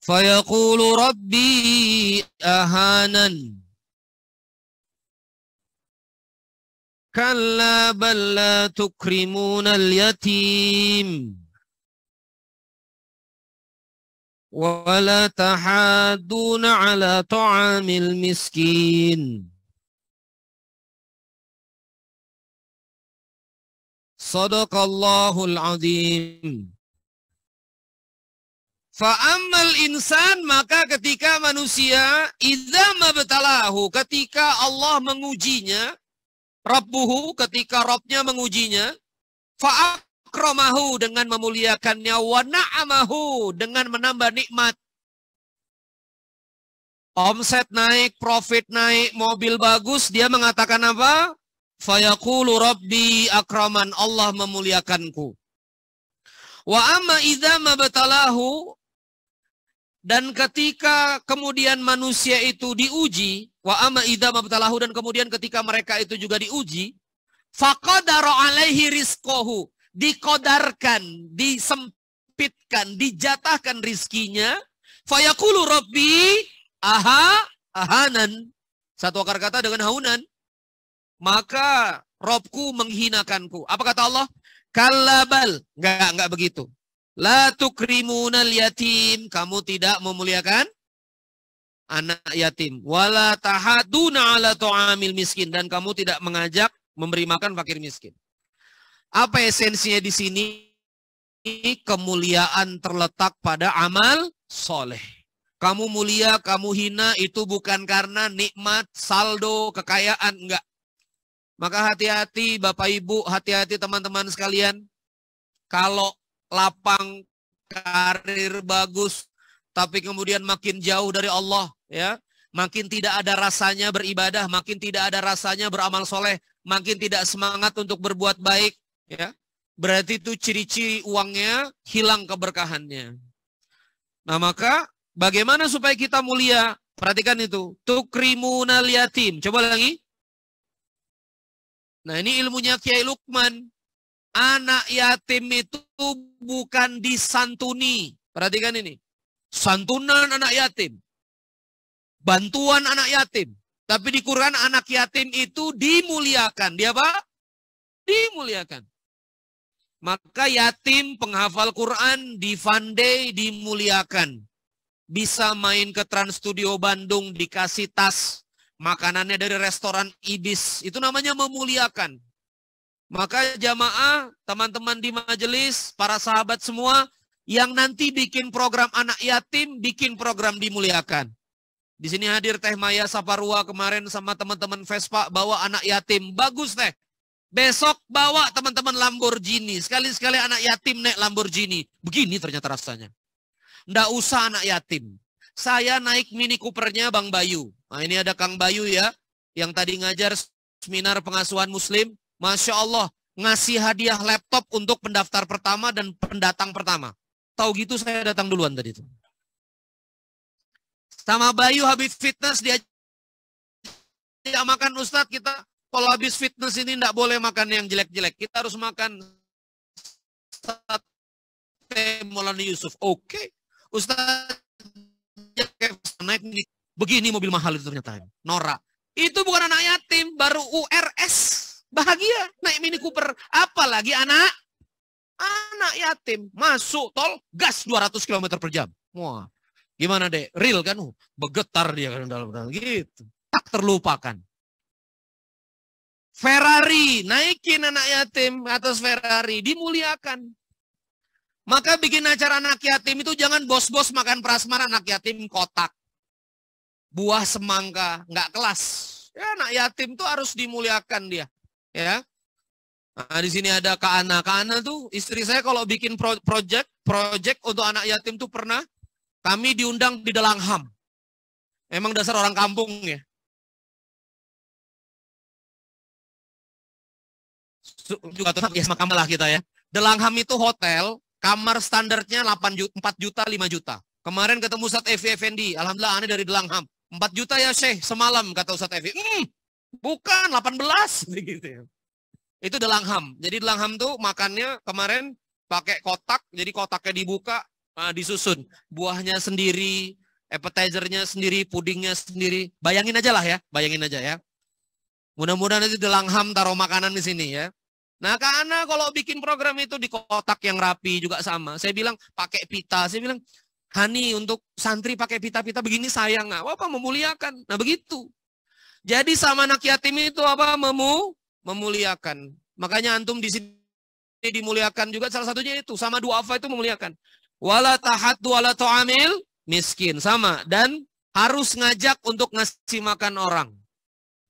فيقول ربي أهانا كلا بل لا تكرمون اليتيم ولا تحادون على طعام المسكين Sadaqallahul azim. Fa'amal insan maka ketika manusia idza betalahu ketika Allah mengujinya Rabbuhu ketika Robnya mengujinya fa'akromahu dengan memuliakannya wa na'amahu dengan menambah nikmat omset naik profit naik mobil bagus dia mengatakan apa fayaqulu rabbi akraman Allah memuliakanku. Wa amma idza mabtalahu dan ketika kemudian manusia itu diuji, wa amma idza mabtalahu dan kemudian ketika mereka itu juga diuji, faqadara alaihi rizqahu, dikodarkan, disempitkan, dijatahkan rizkinya, fayaqulu rabbi aha ahanan. Satu akar kata dengan haunan maka Robku menghinakanku. Apa kata Allah? Kalabal. Enggak, enggak begitu. La tukrimunal yatim. Kamu tidak memuliakan anak yatim. Wala tahaduna ala to'amil miskin. Dan kamu tidak mengajak memberi makan fakir miskin. Apa esensinya di sini? Kemuliaan terletak pada amal soleh. Kamu mulia, kamu hina, itu bukan karena nikmat, saldo, kekayaan, enggak. Maka hati-hati Bapak Ibu, hati-hati teman-teman sekalian. Kalau lapang karir bagus tapi kemudian makin jauh dari Allah ya, makin tidak ada rasanya beribadah, makin tidak ada rasanya beramal soleh, makin tidak semangat untuk berbuat baik ya. Berarti itu ciri-ciri uangnya hilang keberkahannya. Nah, maka bagaimana supaya kita mulia? Perhatikan itu. Tukrimuna yatim Coba lagi. Nah ini ilmunya Kiai Lukman. Anak yatim itu bukan disantuni. Perhatikan ini. Santunan anak yatim. Bantuan anak yatim. Tapi di Quran anak yatim itu dimuliakan. Dia apa? Dimuliakan. Maka yatim penghafal Quran di Vandei dimuliakan. Bisa main ke Trans Studio Bandung dikasih tas makanannya dari restoran ibis. Itu namanya memuliakan. Maka jamaah, teman-teman di majelis, para sahabat semua yang nanti bikin program anak yatim, bikin program dimuliakan. Di sini hadir Teh Maya Saparua kemarin sama teman-teman Vespa bawa anak yatim. Bagus Teh. Besok bawa teman-teman Lamborghini. Sekali-sekali anak yatim naik Lamborghini. Begini ternyata rasanya. Nggak usah anak yatim. Saya naik Mini Coopernya Bang Bayu. Nah, ini ada Kang Bayu ya, yang tadi ngajar seminar pengasuhan muslim. Masya Allah, ngasih hadiah laptop untuk pendaftar pertama dan pendatang pertama. Tahu gitu saya datang duluan tadi itu. Sama Bayu habis fitness dia tidak ya, makan Ustadz kita kalau habis fitness ini tidak boleh makan yang jelek-jelek. Kita harus makan sate Maulana Yusuf. Oke. Okay. Ustaz ya, naik Begini mobil mahal itu ternyata. Nora. Itu bukan anak yatim, baru URS. Bahagia naik Mini Cooper. Apalagi anak anak yatim masuk tol gas 200 km per jam. Wah, gimana deh? Real kan? Uh, begetar dia kan dalam dalam gitu. Tak terlupakan. Ferrari, naikin anak yatim atas Ferrari, dimuliakan. Maka bikin acara anak yatim itu jangan bos-bos makan prasmanan anak yatim kotak buah semangka, nggak kelas. Ya, anak yatim tuh harus dimuliakan dia. Ya. Nah, di sini ada Kak Ana. Kak Ana tuh istri saya kalau bikin pro project, project untuk anak yatim tuh pernah kami diundang di Ham Emang dasar orang kampung ya. juga tetap ya sama lah kita ya. Ham itu hotel, kamar standarnya 8 juta, 4 juta, 5 juta. Kemarin ketemu saat Evi Effendi, Alhamdulillah aneh dari Delangham. 4 juta ya Syekh semalam kata Ustaz Evi. Hmm, bukan 18 gitu ya. Itu delangham. Jadi delangham tuh makannya kemarin pakai kotak, jadi kotaknya dibuka, nah, disusun. Buahnya sendiri, appetizernya sendiri, pudingnya sendiri. Bayangin aja lah ya, bayangin aja ya. Mudah-mudahan itu delangham taruh makanan di sini ya. Nah karena kalau bikin program itu di kotak yang rapi juga sama. Saya bilang pakai pita, saya bilang Hani untuk santri pakai pita-pita begini sayang nggak? Apa memuliakan? Nah begitu. Jadi sama anak yatim itu apa memu memuliakan. Makanya antum di sini dimuliakan juga salah satunya itu sama dua apa itu memuliakan. Wala tahat wala to'amil miskin sama dan harus ngajak untuk ngasih makan orang.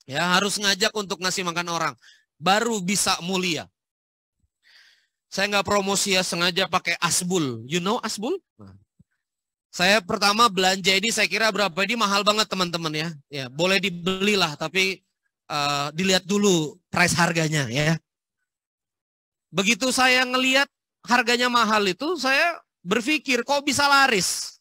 Ya, harus ngajak untuk ngasih makan orang baru bisa mulia. Saya nggak promosi ya sengaja pakai asbul. You know asbul? Nah. Saya pertama belanja ini saya kira berapa ini mahal banget teman-teman ya. Ya, boleh dibelilah tapi uh, dilihat dulu price harganya ya. Begitu saya ngeliat harganya mahal itu saya berpikir kok bisa laris.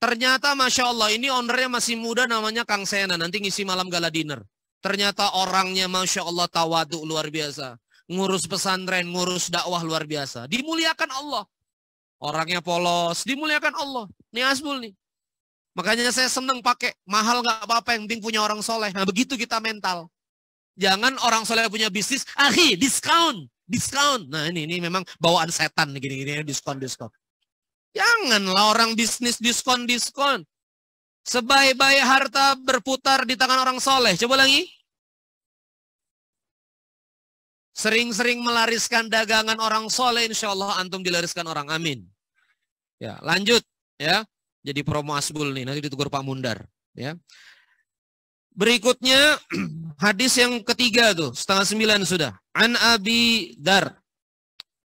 Ternyata Masya Allah ini ownernya masih muda namanya Kang Sena. Nanti ngisi malam gala dinner. Ternyata orangnya Masya Allah tawaduk luar biasa. Ngurus pesantren, ngurus dakwah luar biasa. Dimuliakan Allah. Orangnya polos, dimuliakan Allah. Nih Asbul nih. Makanya saya seneng pakai mahal nggak apa-apa yang penting punya orang soleh. Nah begitu kita mental. Jangan orang soleh punya bisnis, ahi diskon, diskon. Nah ini ini memang bawaan setan gini-gini diskon diskon. Janganlah orang bisnis diskon diskon. Sebaik-baik harta berputar di tangan orang soleh. Coba lagi. Sering-sering melariskan dagangan orang soleh, insya Allah antum dilariskan orang amin. Ya, lanjut ya. Jadi promo asbul nih, nanti ditegur Pak Mundar. Ya. Berikutnya hadis yang ketiga tuh setengah sembilan sudah. An Abi Dar,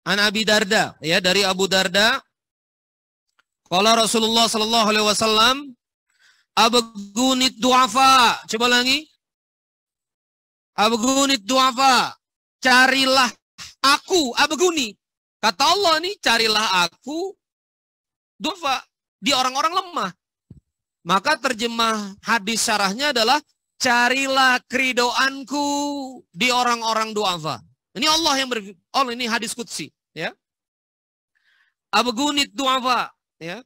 An Abi Darda ya dari Abu Darda. Kalau Rasulullah Shallallahu Alaihi Wasallam abgunit duafa. Coba lagi. Abgunit duafa carilah aku, abeguni. Kata Allah nih, carilah aku, dufa, di orang-orang lemah. Maka terjemah hadis syarahnya adalah, carilah keridoanku di orang-orang duafa. Ini Allah yang ber, Allah oh, ini hadis kutsi. Ya. Abeguni duafa. Ya.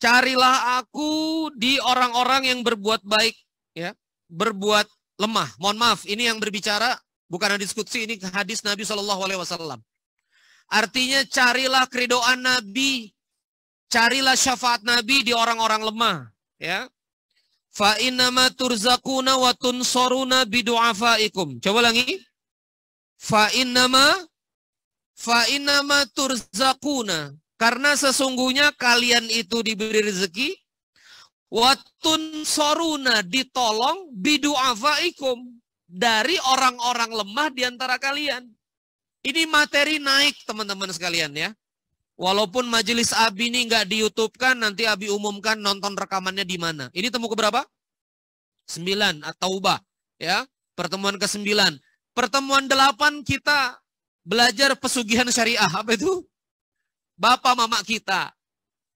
Carilah aku di orang-orang yang berbuat baik. Ya. Berbuat lemah. Mohon maaf, ini yang berbicara Bukan hadis kutsi, ini hadis Nabi Shallallahu Alaihi Wasallam. Artinya carilah keridoan Nabi, carilah syafaat Nabi di orang-orang lemah, ya. Fa innama turzakuna wa tunsoruna bidu'afaikum. Coba lagi. Fa innama fa innama turzakuna. Karena sesungguhnya kalian itu diberi rezeki, Watun soruna ditolong bidu'afaikum dari orang-orang lemah di antara kalian. Ini materi naik teman-teman sekalian ya. Walaupun majelis Abi ini nggak di YouTube kan, nanti Abi umumkan nonton rekamannya di mana. Ini temu keberapa? Sembilan atau ubah ya. Pertemuan ke sembilan. Pertemuan delapan kita belajar pesugihan syariah. Apa itu? Bapak mama kita.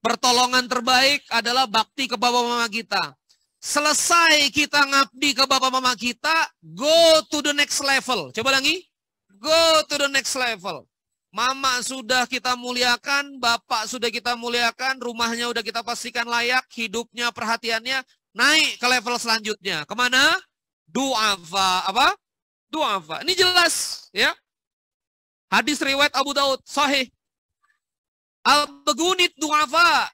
Pertolongan terbaik adalah bakti ke bapak mama kita. Selesai kita ngabdi ke bapak mama kita, go to the next level. Coba lagi, go to the next level. Mama sudah kita muliakan, bapak sudah kita muliakan, rumahnya sudah kita pastikan layak, hidupnya, perhatiannya, naik ke level selanjutnya. Kemana? Du'afa. Apa? Du'afa. Ini jelas, ya. Hadis riwayat Abu Daud, sahih. Al-Begunit du'afa.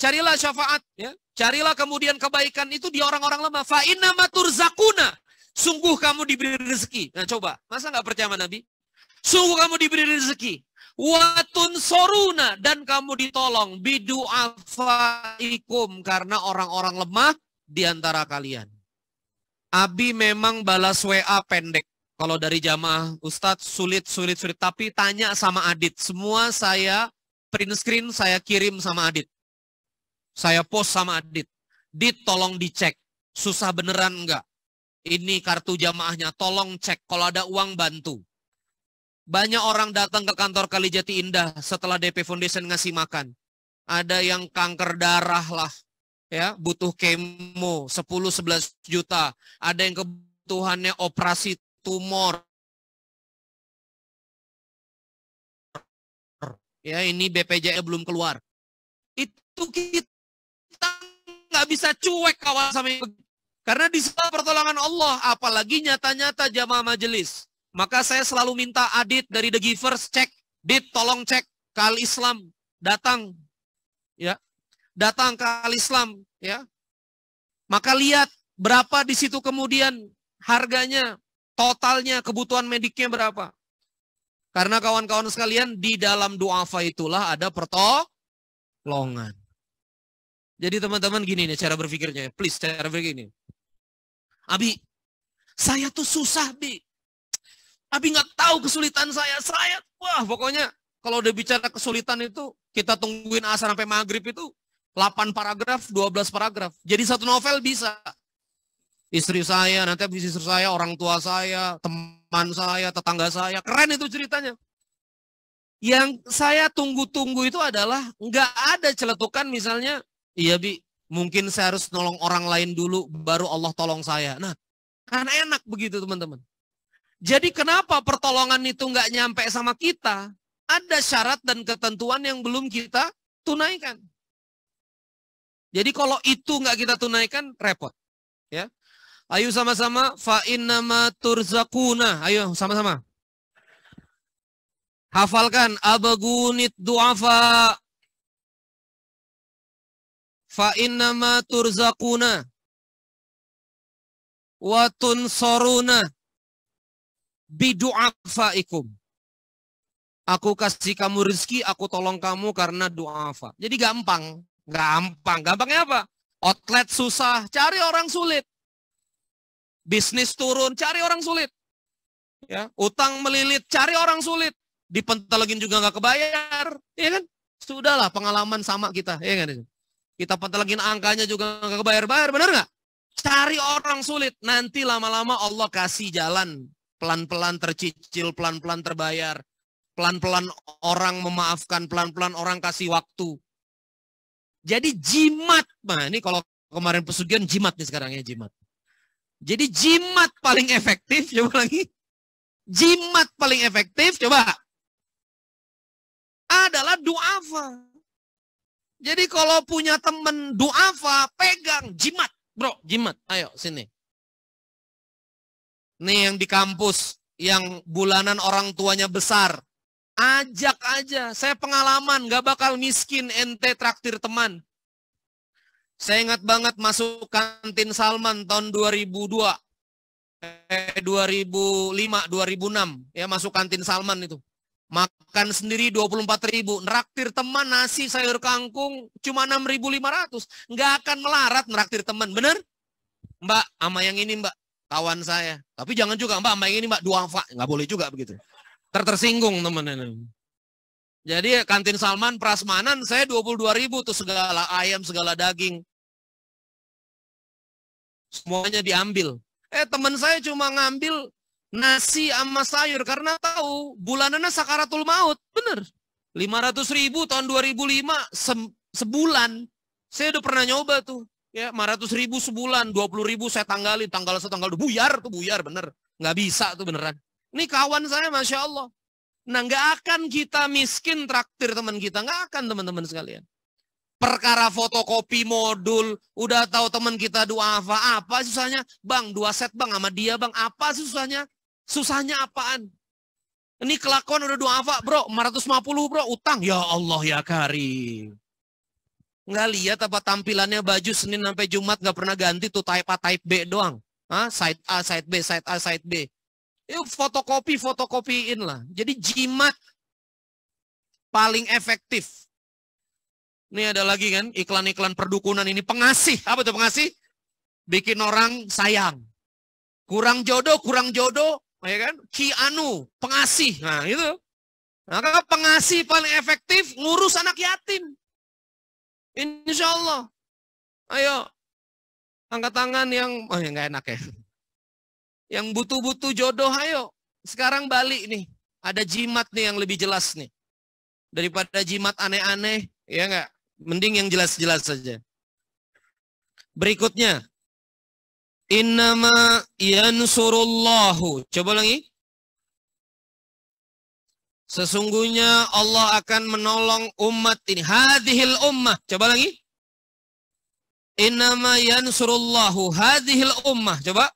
Carilah syafaat, ya. Carilah kemudian kebaikan itu di orang-orang lemah. Fa'inna inna maturzakuna. Sungguh kamu diberi rezeki. Nah coba, masa nggak percaya sama Nabi? Sungguh kamu diberi rezeki. Watun soruna dan kamu ditolong bidu karena orang-orang lemah di antara kalian. Abi memang balas WA pendek. Kalau dari jamaah Ustadz sulit sulit sulit tapi tanya sama Adit. Semua saya print screen saya kirim sama Adit. Saya post sama Adit. Dit tolong dicek. Susah beneran enggak? Ini kartu jamaahnya, tolong cek. Kalau ada uang bantu. Banyak orang datang ke kantor Kalijati Indah setelah DP Foundation ngasih makan. Ada yang kanker darah lah, ya butuh kemo 10-11 juta. Ada yang kebutuhannya operasi tumor, ya ini BPJS belum keluar. Itu kita kita nggak bisa cuek kawan sama yang Karena di sana pertolongan Allah, apalagi nyata-nyata jamaah majelis. Maka saya selalu minta Adit dari The Givers cek, Dit tolong cek Kal Islam datang ya. Datang Kal Islam ya. Maka lihat berapa di situ kemudian harganya, totalnya kebutuhan mediknya berapa. Karena kawan-kawan sekalian di dalam duafa itulah ada pertolongan. Jadi teman-teman gini nih cara berpikirnya. Please cara berpikir ini. Abi, saya tuh susah, Bi. Abi nggak tahu kesulitan saya. Saya, wah pokoknya kalau udah bicara kesulitan itu, kita tungguin asar sampai maghrib itu 8 paragraf, 12 paragraf. Jadi satu novel bisa. Istri saya, nanti habis istri saya, orang tua saya, teman saya, tetangga saya. Keren itu ceritanya. Yang saya tunggu-tunggu itu adalah nggak ada celetukan misalnya Iya bi, mungkin saya harus nolong orang lain dulu baru Allah tolong saya. Nah, kan enak begitu teman-teman. Jadi kenapa pertolongan itu nggak nyampe sama kita? Ada syarat dan ketentuan yang belum kita tunaikan. Jadi kalau itu nggak kita tunaikan repot, ya. Ayo sama-sama fa nama turzakuna. Ayo sama-sama. Hafalkan abagunit du'afa fa innama turzakuna wa tunsoruna bidu'afaikum. Aku kasih kamu rezeki, aku tolong kamu karena doa du'afa. Jadi gampang. Gampang. Gampangnya apa? Outlet susah, cari orang sulit. Bisnis turun, cari orang sulit. Ya, utang melilit, cari orang sulit. Dipentelengin juga nggak kebayar, ya kan? Sudahlah pengalaman sama kita, ya kan? Kita petelengin angkanya juga nggak kebayar-bayar, benar nggak? Cari orang sulit, nanti lama-lama Allah kasih jalan. Pelan-pelan tercicil, pelan-pelan terbayar. Pelan-pelan orang memaafkan, pelan-pelan orang kasih waktu. Jadi jimat, nah ini kalau kemarin pesugihan jimat nih sekarang ya jimat. Jadi jimat paling efektif, coba lagi. Jimat paling efektif, coba. Adalah duafa. Jadi kalau punya temen duafa, pegang, jimat. Bro, jimat. Ayo, sini. Nih yang di kampus, yang bulanan orang tuanya besar. Ajak aja, saya pengalaman, gak bakal miskin ente traktir teman. Saya ingat banget masuk kantin Salman tahun 2002. Eh, 2005, 2006. Ya, masuk kantin Salman itu. Makan sendiri 24 ribu. Neraktir teman nasi sayur kangkung cuma 6.500. Nggak akan melarat neraktir teman. Bener? Mbak, ama yang ini mbak. Kawan saya. Tapi jangan juga mbak, ama yang ini mbak. Dua fa. Nggak boleh juga begitu. Tertersinggung teman-teman. Jadi kantin Salman prasmanan saya 22 ribu tuh segala ayam, segala daging. Semuanya diambil. Eh teman saya cuma ngambil nasi sama sayur karena tahu bulanannya sakaratul maut. Bener. 500 ribu tahun 2005 se sebulan. Saya udah pernah nyoba tuh. Ya, 500 ribu sebulan, 20 ribu saya tanggalin, tanggal satu tanggal dua buyar tuh buyar bener. Nggak bisa tuh beneran. Ini kawan saya Masya Allah. Nah nggak akan kita miskin traktir teman kita. Nggak akan teman-teman sekalian. Perkara fotokopi modul, udah tahu teman kita apa apa susahnya? Bang, dua set bang sama dia bang, apa susahnya? Susahnya apaan? Ini kelakuan udah dua apa bro, 450 bro, utang. Ya Allah ya Karim. Nggak lihat apa tampilannya baju Senin sampai Jumat nggak pernah ganti tuh type A, type B doang. Hah? Side A, side B, side A, side B. Yuk fotokopi, fotokopiin lah. Jadi jimat paling efektif. Ini ada lagi kan, iklan-iklan perdukunan ini pengasih. Apa tuh pengasih? Bikin orang sayang. Kurang jodoh, kurang jodoh, ya kan? Ki Anu, pengasih. Nah, itu. Maka pengasih paling efektif ngurus anak yatim. Insya Allah. Ayo, angkat tangan yang, oh ya nggak enak ya. Yang butuh-butuh jodoh, ayo. Sekarang balik nih. Ada jimat nih yang lebih jelas nih. Daripada jimat aneh-aneh, ya nggak? Mending yang jelas-jelas saja. Berikutnya, Innama yansurullahu. Coba lagi. Sesungguhnya Allah akan menolong umat ini. Hadihil ummah. Coba lagi. Innama yansurullahu. Hadihil ummah. Coba.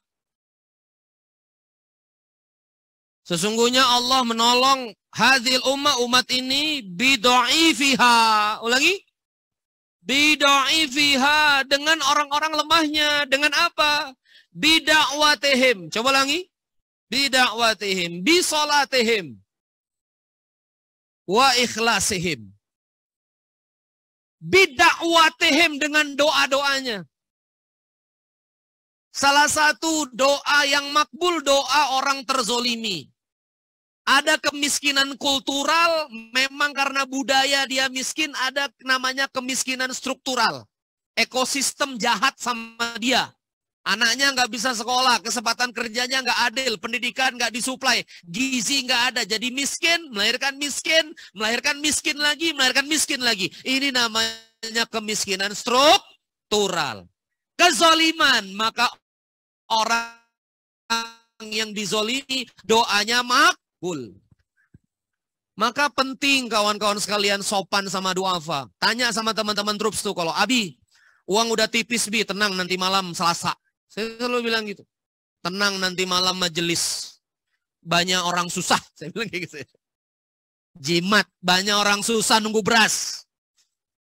Sesungguhnya Allah menolong hadhil ummah umat ini bido'ifiha. Ulangi. Bido'ifiha. Dengan orang-orang lemahnya. Dengan apa? bidakwatihim. Coba ulangi. Bidakwatihim, bisolatihim, wa ikhlasihim. Bidakwatihim dengan doa-doanya. Salah satu doa yang makbul doa orang terzolimi. Ada kemiskinan kultural, memang karena budaya dia miskin, ada namanya kemiskinan struktural. Ekosistem jahat sama dia Anaknya nggak bisa sekolah, kesempatan kerjanya nggak adil, pendidikan nggak disuplai, gizi nggak ada, jadi miskin, melahirkan miskin, melahirkan miskin lagi, melahirkan miskin lagi. Ini namanya kemiskinan struktural. Kezoliman, maka orang yang dizolimi doanya makbul. Maka penting kawan-kawan sekalian sopan sama duafa. Tanya sama teman-teman troops tuh kalau Abi, uang udah tipis Bi, tenang nanti malam Selasa. Saya selalu bilang gitu. Tenang nanti malam majelis. Banyak orang susah. Saya bilang kayak gitu. Jimat. Banyak orang susah nunggu beras.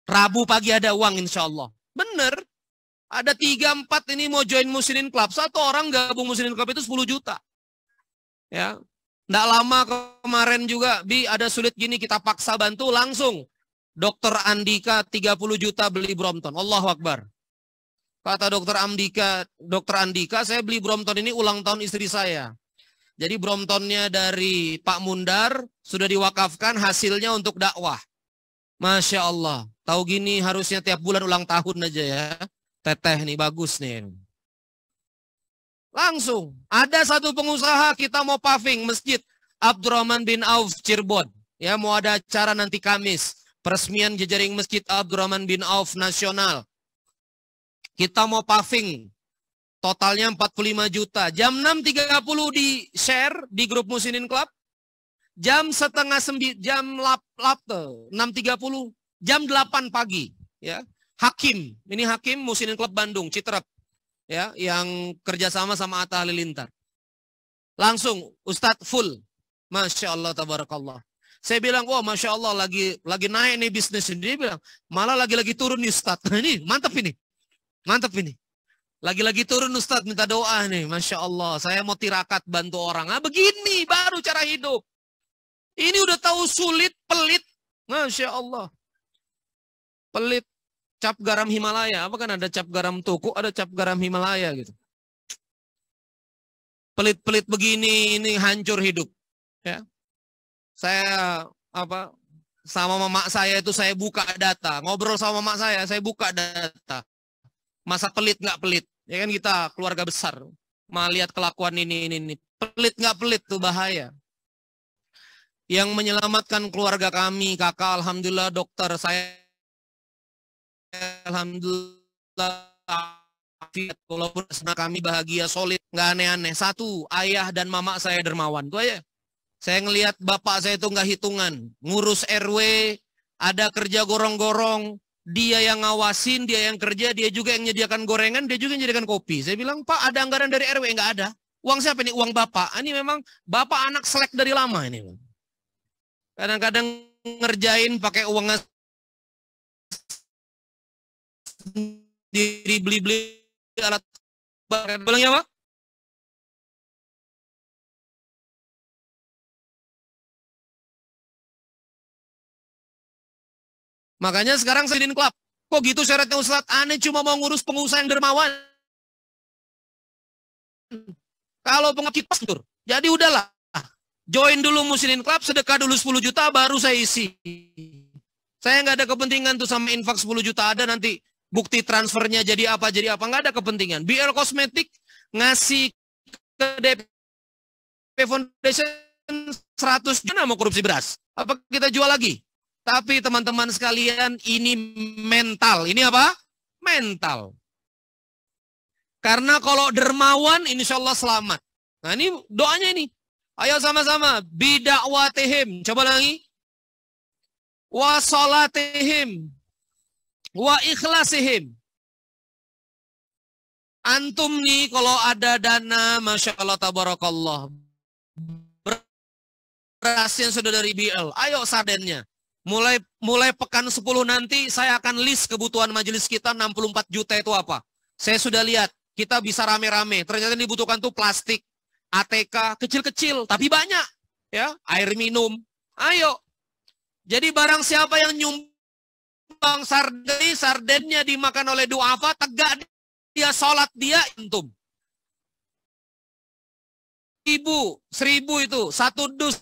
Rabu pagi ada uang insya Allah. Bener. Ada tiga empat ini mau join Muslimin Club. Satu orang gabung Muslimin Club itu 10 juta. Ya, Nggak lama kemarin juga, Bi, ada sulit gini, kita paksa bantu langsung. Dokter Andika 30 juta beli Brompton. Allah Akbar. Kata dokter Andika, dokter Andika, saya beli Brompton ini ulang tahun istri saya. Jadi Bromptonnya dari Pak Mundar sudah diwakafkan hasilnya untuk dakwah. Masya Allah. Tahu gini harusnya tiap bulan ulang tahun aja ya. Teteh nih bagus nih. Langsung ada satu pengusaha kita mau paving masjid Abdurrahman bin Auf Cirebon. Ya mau ada acara nanti Kamis peresmian jejaring masjid Abdurrahman bin Auf nasional. Kita mau paving, totalnya 45 juta. Jam 6.30 di share di grup Musinin Club. Jam setengah sembilan, jam lap, lap 6.30, jam 8 pagi. Ya, Hakim, ini Hakim Musinin Club Bandung, Citrep. Ya, yang kerjasama sama Atta Halilintar. Langsung, Ustadz full. Masya Allah, tabarakallah. Saya bilang, wah oh, Masya Allah lagi lagi naik nih bisnis. Dia bilang, malah lagi-lagi turun nih Ustadz. Ini mantap ini. Mantap ini. Lagi-lagi turun Ustadz minta doa nih. Masya Allah, saya mau tirakat bantu orang. Ah, begini baru cara hidup. Ini udah tahu sulit, pelit. Masya Allah. Pelit. Cap garam Himalaya. Apa kan ada cap garam toko, ada cap garam Himalaya gitu. Pelit-pelit begini, ini hancur hidup. Ya. Saya apa sama mama saya itu saya buka data. Ngobrol sama mama saya, saya buka data. Masa pelit nggak pelit? Ya kan kita keluarga besar. Melihat kelakuan ini, ini, ini. Pelit nggak pelit tuh bahaya. Yang menyelamatkan keluarga kami, kakak Alhamdulillah dokter, saya Alhamdulillah walaupun senang kami bahagia solid nggak aneh-aneh satu ayah dan mama saya dermawan tuh ya saya ngelihat bapak saya itu nggak hitungan ngurus rw ada kerja gorong-gorong dia yang ngawasin, dia yang kerja, dia juga yang menyediakan gorengan, dia juga yang menyediakan kopi. Saya bilang, Pak ada anggaran dari RW? Enggak ada. Uang siapa ini? Uang Bapak. Ini memang Bapak anak selek dari lama ini. Kadang-kadang ngerjain pakai uangnya sendiri beli-beli alat bilang ya Pak? Makanya sekarang saya ingin klub. Kok gitu syaratnya Ustadz? Aneh cuma mau ngurus pengusaha yang dermawan. Kalau pengakit pastur. Jadi udahlah. Join dulu musinin klub, sedekah dulu 10 juta, baru saya isi. Saya nggak ada kepentingan tuh sama infak 10 juta ada nanti bukti transfernya jadi apa jadi apa nggak ada kepentingan. BL Kosmetik ngasih ke DP Foundation 100 juta mau korupsi beras. Apa kita jual lagi? Tapi teman-teman sekalian, ini mental. Ini apa? Mental. Karena kalau dermawan, insya Allah selamat. Nah ini doanya ini. Ayo sama-sama. Bidakwatihim. Coba lagi. Wasolatihim. waikhlasihim. Wa ikhlasihim. Antum nih kalau ada dana, Masya Allah, Tabarakallah. Berasnya sudah dari BL. Ayo sadenya. Mulai mulai pekan 10 nanti saya akan list kebutuhan majelis kita 64 juta itu apa. Saya sudah lihat, kita bisa rame-rame. Ternyata yang dibutuhkan tuh plastik, ATK, kecil-kecil, tapi banyak. ya Air minum. Ayo. Jadi barang siapa yang nyumbang sarden, sardennya dimakan oleh duafa, tegak dia sholat dia entum. Ibu, seribu itu, satu dus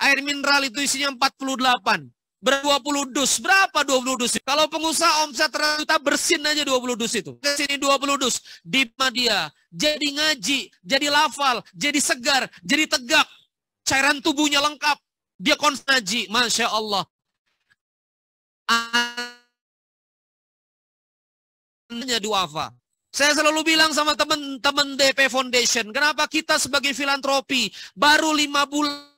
Air mineral itu isinya 48. Ber 20 dus. Berapa 20 dus? Kalau pengusaha omset rata bersin aja 20 dus itu. Ke sini 20 dus. Di media Jadi ngaji, jadi lafal, jadi segar, jadi tegak. Cairan tubuhnya lengkap. Dia konsaji. Masya Allah. Anaknya duafa. Saya selalu bilang sama teman-teman DP Foundation, kenapa kita sebagai filantropi baru lima bulan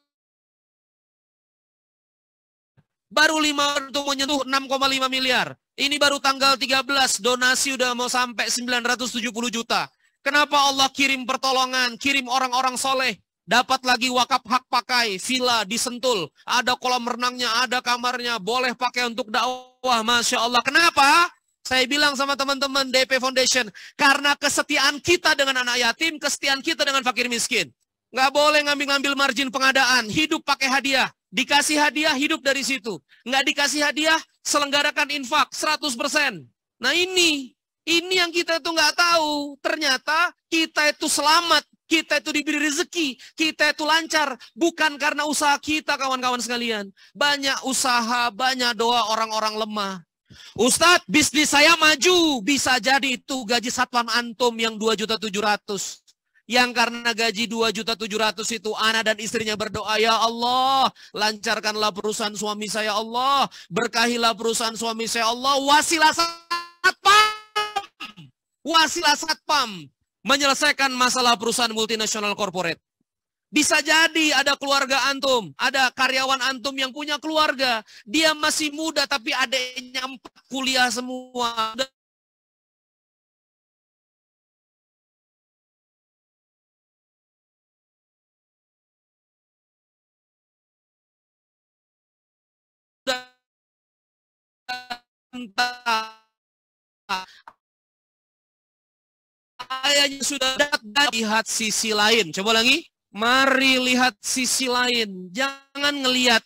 Baru 5 untuk menyentuh 6,5 miliar. Ini baru tanggal 13, donasi udah mau sampai 970 juta. Kenapa Allah kirim pertolongan, kirim orang-orang soleh, dapat lagi wakaf hak pakai, villa disentul, ada kolam renangnya, ada kamarnya, boleh pakai untuk dakwah, Masya Allah. Kenapa? Saya bilang sama teman-teman DP Foundation, karena kesetiaan kita dengan anak yatim, kesetiaan kita dengan fakir miskin. Nggak boleh ngambil-ngambil margin pengadaan, hidup pakai hadiah. Dikasih hadiah, hidup dari situ. Nggak dikasih hadiah, selenggarakan infak 100%. Nah ini, ini yang kita itu nggak tahu. Ternyata kita itu selamat, kita itu diberi rezeki, kita itu lancar. Bukan karena usaha kita kawan-kawan sekalian. Banyak usaha, banyak doa orang-orang lemah. Ustadz, bisnis saya maju. Bisa jadi itu gaji satuan antum yang 2.700 yang karena gaji juta 2.700 itu anak dan istrinya berdoa, Ya Allah, lancarkanlah perusahaan suami saya ya Allah, berkahilah perusahaan suami saya ya Allah, wasilah satpam, wasilah satpam, menyelesaikan masalah perusahaan multinasional korporat. Bisa jadi ada keluarga antum, ada karyawan antum yang punya keluarga. Dia masih muda tapi adiknya empat kuliah semua. Udah ayahnya sudah datang lihat sisi lain. Coba lagi. Mari lihat sisi lain. Jangan ngelihat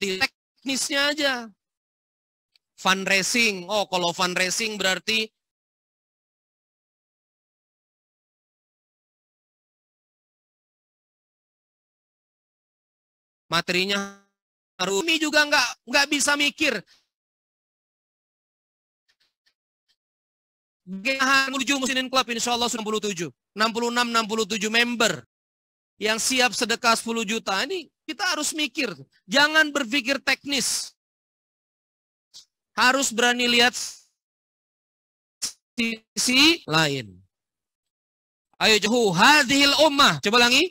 di teknisnya aja. racing. Oh, kalau racing berarti materinya harus. Kami juga nggak nggak bisa mikir GH menuju Musinin Club insya Allah 67. 66, 67 member yang siap sedekah 10 juta. Ini kita harus mikir. Jangan berpikir teknis. Harus berani lihat sisi lain. Ayo jahu hadhil ummah. Coba lagi.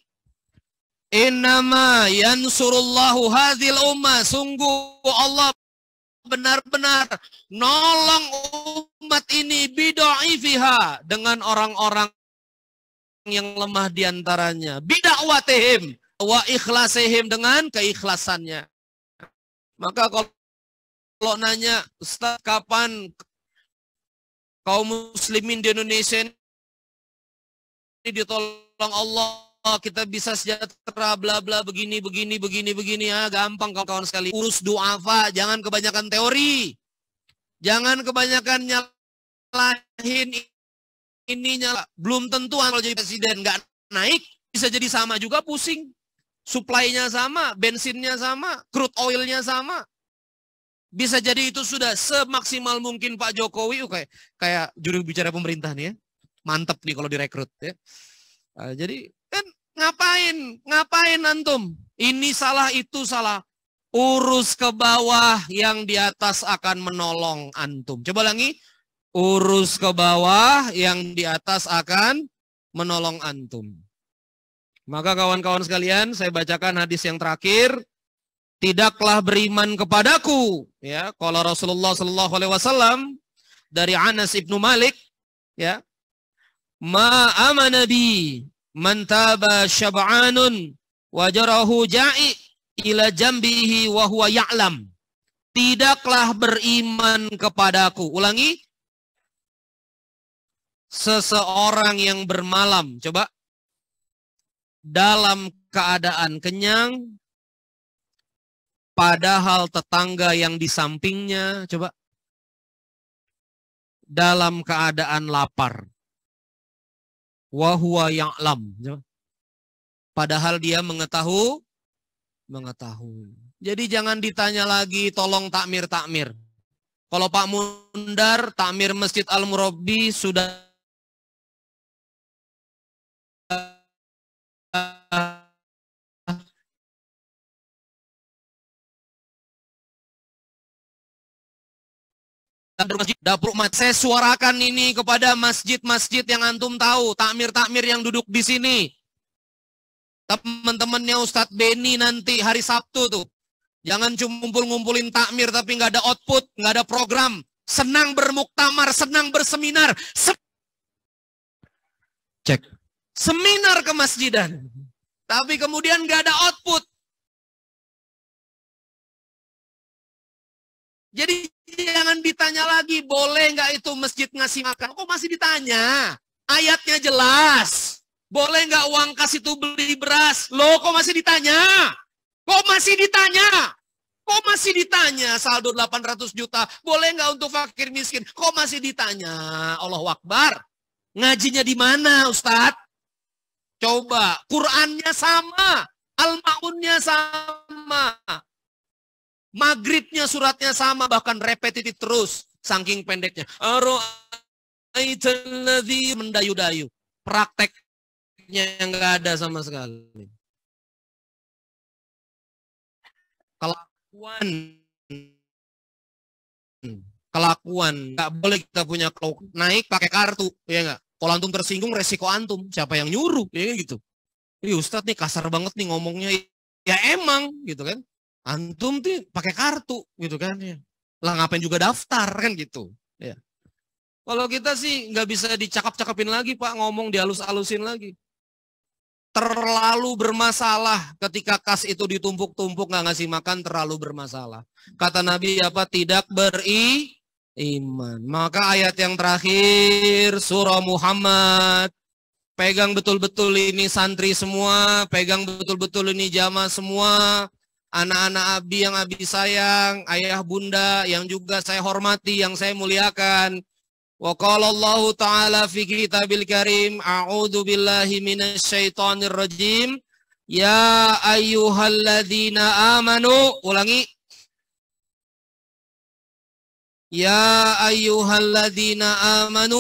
Innama yansurullahu hadhil ummah. Sungguh Allah benar-benar nolong umat ini fiha dengan orang-orang yang lemah diantaranya. Bidakwatihim wa ikhlasihim dengan keikhlasannya. Maka kalau, kalau nanya Ustaz kapan kaum muslimin di Indonesia ini ditolong Allah oh kita bisa sejahtera bla bla begini begini begini begini ya gampang kawan-kawan sekali urus doa duafa jangan kebanyakan teori jangan kebanyakan nyalahin ini nyala belum tentu kalau jadi presiden nggak naik bisa jadi sama juga pusing suplainya sama bensinnya sama crude oilnya sama bisa jadi itu sudah semaksimal mungkin Pak Jokowi kayak kayak juru bicara pemerintah nih ya mantap nih kalau direkrut ya ah, jadi Ngapain? Ngapain antum? Ini salah, itu salah. Urus ke bawah yang di atas akan menolong antum. Coba lagi. Urus ke bawah yang di atas akan menolong antum. Maka kawan-kawan sekalian, saya bacakan hadis yang terakhir. Tidaklah beriman kepadaku, ya. Kalau Rasulullah Shallallahu Alaihi Wasallam dari Anas ibnu Malik, ya, ma amanabi mantaba syab'anun wajarahu ja'i ila jambihi wa huwa ya'lam. Tidaklah beriman kepadaku. Ulangi. Seseorang yang bermalam. Coba. Dalam keadaan kenyang. Padahal tetangga yang di sampingnya. Coba dalam keadaan lapar yang alam, Padahal dia mengetahui. Mengetahui. Jadi jangan ditanya lagi tolong takmir-takmir. Kalau Pak Mundar, takmir Masjid al Murabi sudah dapur masjid, dapur masjid. Saya suarakan ini kepada masjid-masjid yang antum tahu, takmir-takmir yang duduk di sini. Teman-temannya Ustadz Beni nanti hari Sabtu tuh. Jangan cuma ngumpul-ngumpulin takmir tapi nggak ada output, nggak ada program. Senang bermuktamar, senang berseminar. Se Cek. Seminar ke masjidan. Tapi kemudian nggak ada output. Jadi Jangan ditanya lagi, boleh nggak itu masjid ngasih makan? Kok masih ditanya? Ayatnya jelas. Boleh nggak uang kas itu beli beras? Lo kok masih ditanya? Kok masih ditanya? Kok masih ditanya saldo 800 juta? Boleh nggak untuk fakir miskin? Kok masih ditanya? Allah wakbar. Ngajinya di mana Ustadz? Coba. Qurannya sama. Al-Ma'unnya sama. Maghribnya suratnya sama, bahkan repetitif terus. Saking pendeknya. Mendayu-dayu. Prakteknya nggak ada sama sekali. Kelakuan. Kelakuan. Nggak boleh kita punya kelok. Naik pakai kartu, ya nggak? Kalau antum tersinggung, resiko antum. Siapa yang nyuruh, ya kan gitu. Ustadz nih kasar banget nih ngomongnya. Ya emang, gitu kan antum tuh pakai kartu gitu kan ya. Lah ngapain juga daftar kan gitu. Ya. Kalau kita sih nggak bisa dicakap-cakapin lagi Pak, ngomong dihalus alusin lagi. Terlalu bermasalah ketika kas itu ditumpuk-tumpuk nggak ngasih makan terlalu bermasalah. Kata Nabi apa tidak beri iman. Maka ayat yang terakhir surah Muhammad pegang betul-betul ini santri semua, pegang betul-betul ini jamaah semua, anak-anak Abi yang Abi sayang, ayah bunda yang juga saya hormati, yang saya muliakan. Wa qala Allahu taala fi kitabil karim, a'udzu billahi minasyaitonir rajim. Ya ayyuhalladzina amanu, ulangi. Ya ayyuhalladzina amanu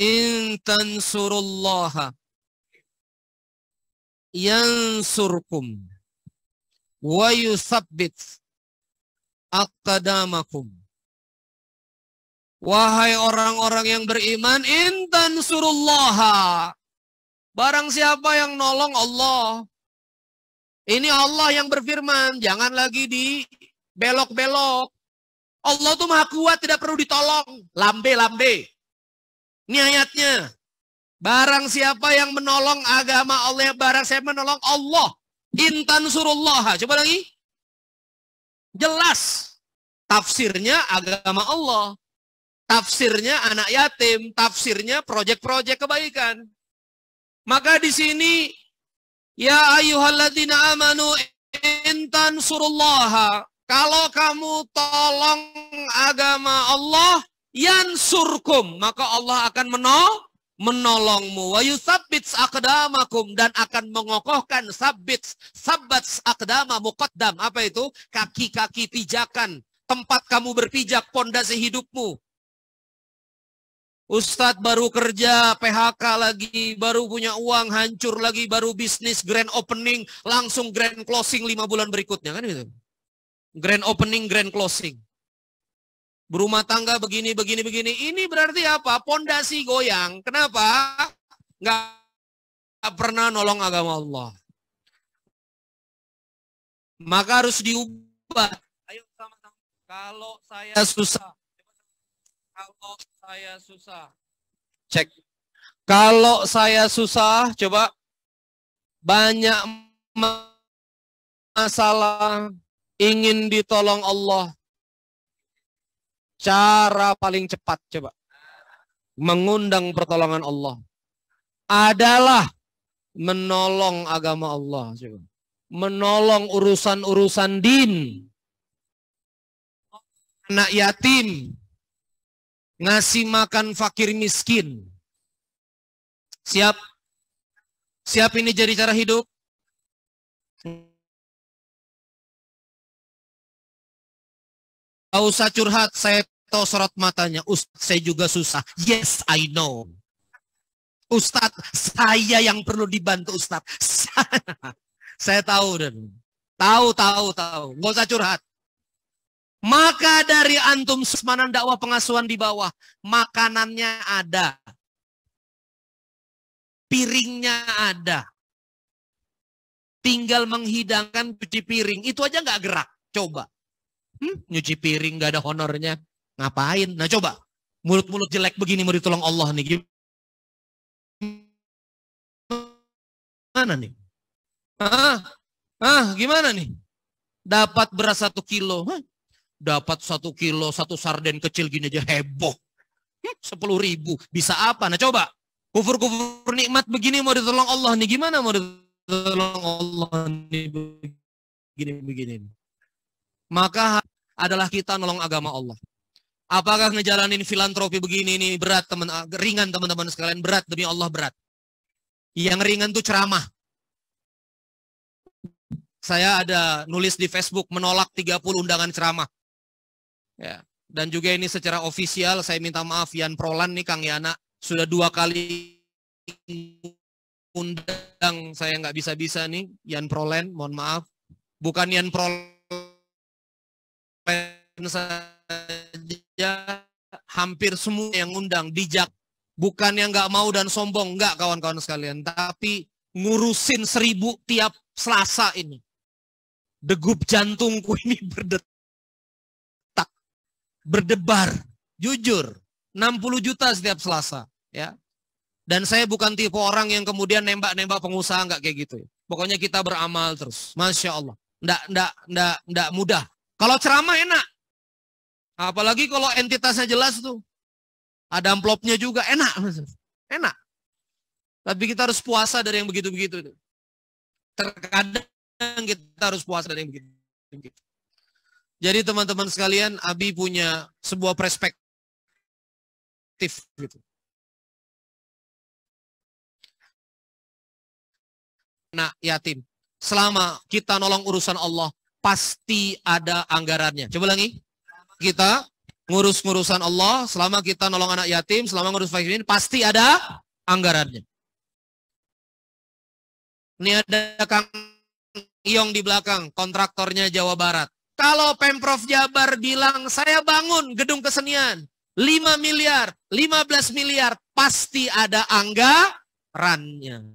in tansurullaha yansurkum wa yusabbit aqdamakum Wahai orang-orang yang beriman, intan surullaha. Barang siapa yang nolong Allah. Ini Allah yang berfirman, jangan lagi di belok-belok. Allah tuh maha kuat, tidak perlu ditolong. Lambe-lambe. Ini ayatnya. Barang siapa yang menolong agama Allah, barang siapa menolong Allah. Intan surullah. Coba lagi. Jelas. Tafsirnya agama Allah. Tafsirnya anak yatim. Tafsirnya proyek-proyek kebaikan. Maka di sini. Ya ayuhalladzina amanu intan surullah. Kalau kamu tolong agama Allah. Yansurkum. Maka Allah akan menolong menolongmu wa yusabbits aqdamakum dan akan mengokohkan sabbits sabbats aqdama muqaddam apa itu kaki-kaki pijakan tempat kamu berpijak pondasi hidupmu Ustadz baru kerja, PHK lagi, baru punya uang, hancur lagi, baru bisnis, grand opening, langsung grand closing lima bulan berikutnya kan gitu. Grand opening, grand closing berumah tangga begini, begini, begini. Ini berarti apa? Pondasi goyang. Kenapa? Nggak pernah nolong agama Allah. Maka harus diubah. Ayo sama-sama. Kalau saya susah. Kalau saya susah. Cek. Kalau saya susah, coba banyak masalah ingin ditolong Allah Cara paling cepat coba. Mengundang pertolongan Allah. Adalah menolong agama Allah. Coba. Menolong urusan-urusan din. Anak yatim. Ngasih makan fakir miskin. Siap? Siap ini jadi cara hidup? Gak usah curhat, saya tahu sorot matanya. Ustaz, saya juga susah. Yes, I know. Ustadz, saya yang perlu dibantu Ustadz. saya tahu dan tahu, tahu, tahu. Gak usah curhat. Maka dari antum semanan dakwah pengasuhan di bawah, makanannya ada. Piringnya ada. Tinggal menghidangkan cuci piring. Itu aja nggak gerak. Coba. Hmm? Nyuci piring gak ada honornya. Ngapain? Nah coba. Mulut-mulut jelek begini mau ditolong Allah nih. Gimana nih? Ah, ah gimana nih? Dapat beras satu kilo. Hah? Dapat satu kilo, satu sarden kecil gini aja heboh. Hmm? Sepuluh hmm? ribu. Bisa apa? Nah coba. Kufur-kufur nikmat begini mau ditolong Allah nih. Gimana mau ditolong Allah nih? Begini-begini. Maka adalah kita nolong agama Allah. Apakah ngejalanin filantropi begini ini berat teman ah, ringan teman-teman sekalian berat demi Allah berat. Yang ringan tuh ceramah. Saya ada nulis di Facebook menolak 30 undangan ceramah. Ya. Dan juga ini secara ofisial saya minta maaf Yan Prolan nih Kang Yana sudah dua kali undang saya nggak bisa-bisa nih Yan Prolan mohon maaf. Bukan Yan Prolan saja hampir semua yang undang dijak. Bukan yang nggak mau dan sombong, nggak kawan-kawan sekalian. Tapi ngurusin seribu tiap selasa ini. Degup jantungku ini berdetak, berdebar, jujur. 60 juta setiap selasa. ya. Dan saya bukan tipe orang yang kemudian nembak-nembak pengusaha, nggak kayak gitu. Ya. Pokoknya kita beramal terus. Masya Allah. ndak ndak ndak ndak mudah kalau ceramah enak. Apalagi kalau entitasnya jelas tuh. Ada amplopnya juga enak. Enak. Tapi kita harus puasa dari yang begitu-begitu. Terkadang kita harus puasa dari yang begitu-begitu. Jadi teman-teman sekalian, Abi punya sebuah perspektif gitu. Nah, yatim. Selama kita nolong urusan Allah, pasti ada anggarannya. Coba lagi. Kita ngurus-ngurusan Allah, selama kita nolong anak yatim, selama ngurus vaksin pasti ada anggarannya. Ini ada Kang Iong di belakang, kontraktornya Jawa Barat. Kalau Pemprov Jabar bilang, saya bangun gedung kesenian, 5 miliar, 15 miliar, pasti ada anggarannya.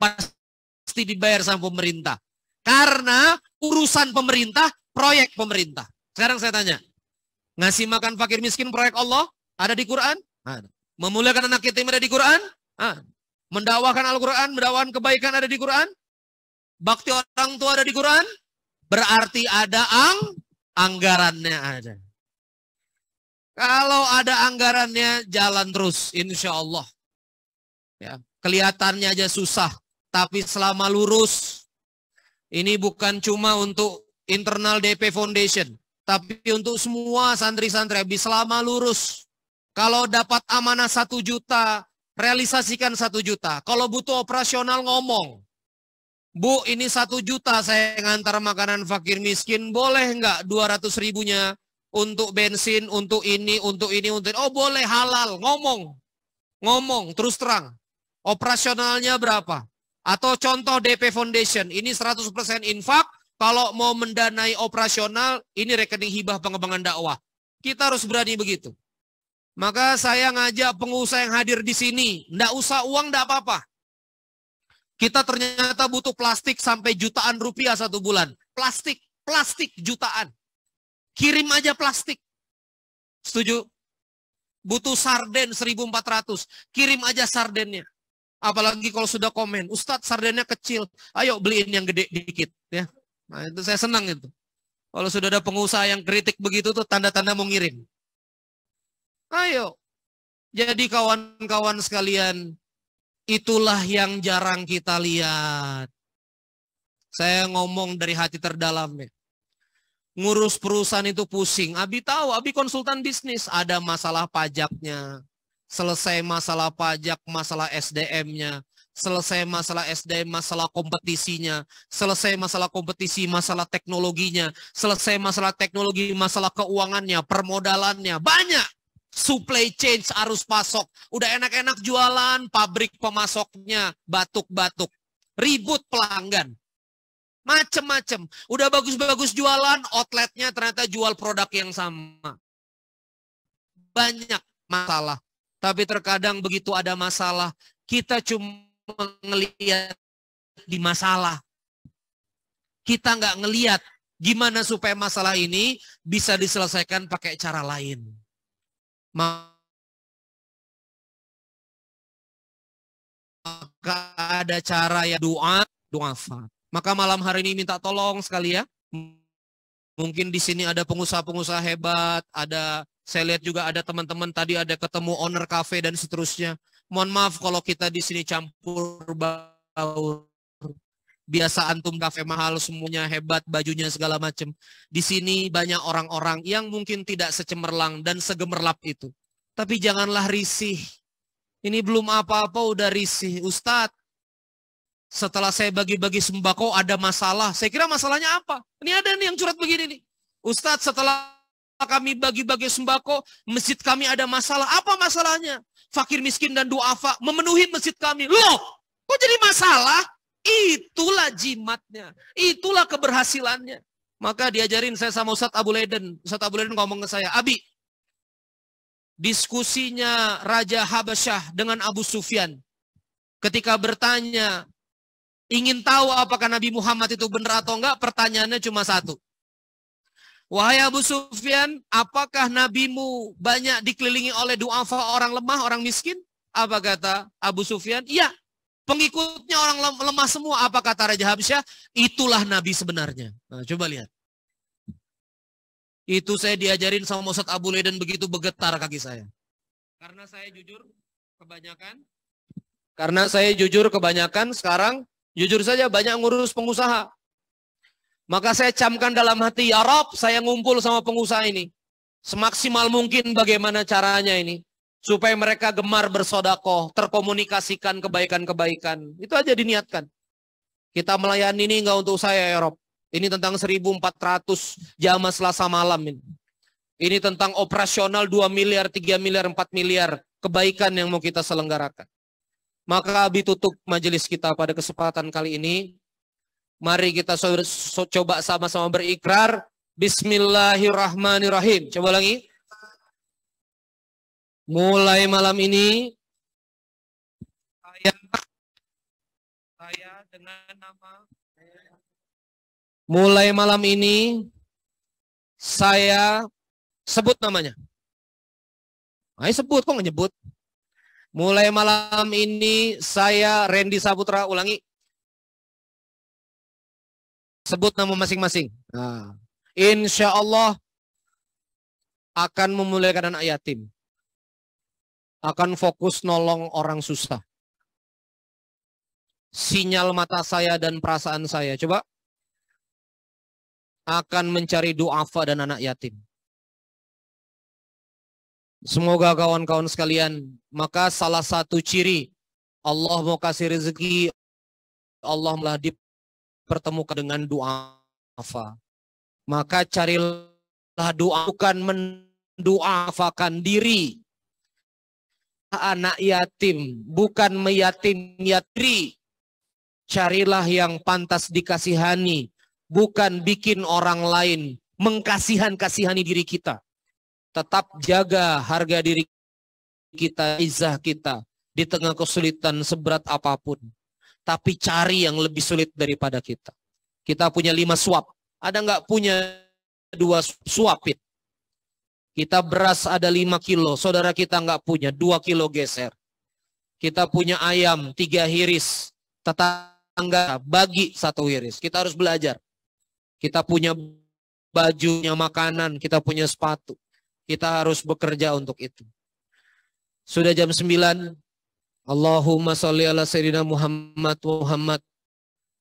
Pasti dibayar sama pemerintah. Karena urusan pemerintah, proyek pemerintah. Sekarang saya tanya, ngasih makan fakir miskin proyek Allah ada di Quran? Ada. Memuliakan anak yatim ada di Quran? Ada. mendawakan Al-Quran, mendakwakan kebaikan ada di Quran? Bakti orang tua ada di Quran? Berarti ada ang, anggarannya ada. Kalau ada anggarannya, jalan terus, insya Allah. Ya, kelihatannya aja susah, tapi selama lurus, ini bukan cuma untuk internal DP Foundation, tapi untuk semua santri-santri habis selama lurus. Kalau dapat amanah satu juta, realisasikan satu juta. Kalau butuh operasional ngomong. Bu, ini satu juta saya ngantar makanan fakir miskin, boleh nggak 200 ribunya untuk bensin, untuk ini, untuk ini, untuk ini. Oh boleh halal, ngomong. Ngomong, terus terang. Operasionalnya berapa? Atau contoh DP Foundation, ini 100% infak, kalau mau mendanai operasional, ini rekening hibah pengembangan dakwah. Kita harus berani begitu. Maka saya ngajak pengusaha yang hadir di sini, ndak usah uang ndak apa-apa. Kita ternyata butuh plastik sampai jutaan rupiah satu bulan. Plastik, plastik jutaan. Kirim aja plastik. Setuju? Butuh sarden 1400, kirim aja sardennya. Apalagi kalau sudah komen, Ustadz sardennya kecil, ayo beliin yang gede dikit. ya. Nah itu saya senang itu. Kalau sudah ada pengusaha yang kritik begitu tuh tanda-tanda mau ngirim. Ayo. Jadi kawan-kawan sekalian, itulah yang jarang kita lihat. Saya ngomong dari hati terdalam ya. Ngurus perusahaan itu pusing. Abi tahu, Abi konsultan bisnis, ada masalah pajaknya selesai masalah pajak, masalah SDM-nya, selesai masalah SDM, masalah kompetisinya, selesai masalah kompetisi, masalah teknologinya, selesai masalah teknologi, masalah keuangannya, permodalannya, banyak. Supply chain arus pasok, udah enak-enak jualan, pabrik pemasoknya batuk-batuk, ribut pelanggan, macem-macem. Udah bagus-bagus jualan, outletnya ternyata jual produk yang sama. Banyak masalah. Tapi terkadang begitu ada masalah, kita cuma ngelihat di masalah. Kita nggak ngelihat gimana supaya masalah ini bisa diselesaikan pakai cara lain. Maka ada cara ya doa, doa fat. Maka malam hari ini minta tolong sekali ya. Mungkin di sini ada pengusaha-pengusaha hebat, ada saya lihat juga ada teman-teman tadi ada ketemu owner cafe dan seterusnya. Mohon maaf kalau kita di sini campur baur. Biasa antum kafe mahal semuanya hebat bajunya segala macam. Di sini banyak orang-orang yang mungkin tidak secemerlang dan segemerlap itu. Tapi janganlah risih. Ini belum apa-apa udah risih. Ustadz, setelah saya bagi-bagi sembako ada masalah. Saya kira masalahnya apa? Ini ada nih yang curhat begini nih. Ustadz setelah kami bagi-bagi sembako, masjid kami ada masalah. Apa masalahnya? Fakir miskin dan duafa memenuhi masjid kami. Loh, kok jadi masalah? Itulah jimatnya. Itulah keberhasilannya. Maka diajarin saya sama Ustadz Abu Laden. Ustadz Abu Laden ngomong ke saya, Abi, diskusinya Raja Habasyah dengan Abu Sufyan. Ketika bertanya, ingin tahu apakah Nabi Muhammad itu benar atau enggak, pertanyaannya cuma satu. Wahai Abu Sufyan, apakah nabimu banyak dikelilingi oleh duafa orang lemah, orang miskin? Apa kata Abu Sufyan? Iya, pengikutnya orang lemah semua. Apa kata Raja Habsyah? Itulah nabi sebenarnya. Nah, coba lihat. Itu saya diajarin sama Musad Abu Laydan. begitu bergetar kaki saya. Karena saya jujur kebanyakan. Karena saya jujur kebanyakan sekarang jujur saja banyak ngurus pengusaha. Maka saya camkan dalam hati, ya Rob, saya ngumpul sama pengusaha ini. Semaksimal mungkin bagaimana caranya ini. Supaya mereka gemar bersodakoh, terkomunikasikan kebaikan-kebaikan. Itu aja diniatkan. Kita melayani ini nggak untuk saya ya Rob. Ini tentang 1400 jamaah selasa malam ini. Ini tentang operasional 2 miliar, 3 miliar, 4 miliar kebaikan yang mau kita selenggarakan. Maka Abi tutup majelis kita pada kesempatan kali ini. Mari kita so, so, coba sama-sama berikrar. Bismillahirrahmanirrahim. Coba lagi. Mulai malam ini, saya, saya dengan nama. Mulai malam ini, saya sebut namanya. Ayo sebut, kok nggak nyebut? Mulai malam ini saya Randy Saputra, ulangi. Sebut nama masing-masing. Nah, insya Allah akan memuliakan anak yatim. Akan fokus nolong orang susah. Sinyal mata saya dan perasaan saya. Coba. Akan mencari du'afa dan anak yatim. Semoga kawan-kawan sekalian, maka salah satu ciri Allah mau kasih rezeki, Allah melah malah dipertemukan dengan duafa. Maka carilah doa bukan menduafakan diri. Anak yatim bukan meyatim yatri. Carilah yang pantas dikasihani, bukan bikin orang lain mengkasihan-kasihani diri kita. Tetap jaga harga diri kita, izah kita di tengah kesulitan seberat apapun. Tapi cari yang lebih sulit daripada kita. Kita punya lima suap. Ada nggak punya dua suapit? Kita beras ada lima kilo. Saudara kita nggak punya. dua kilo geser. Kita punya ayam tiga hiris. Tetangga bagi satu hiris. Kita harus belajar. Kita punya bajunya makanan. Kita punya sepatu. Kita harus bekerja untuk itu. Sudah jam 9, Allahumma sholli ala sayyidina Muhammad Muhammad.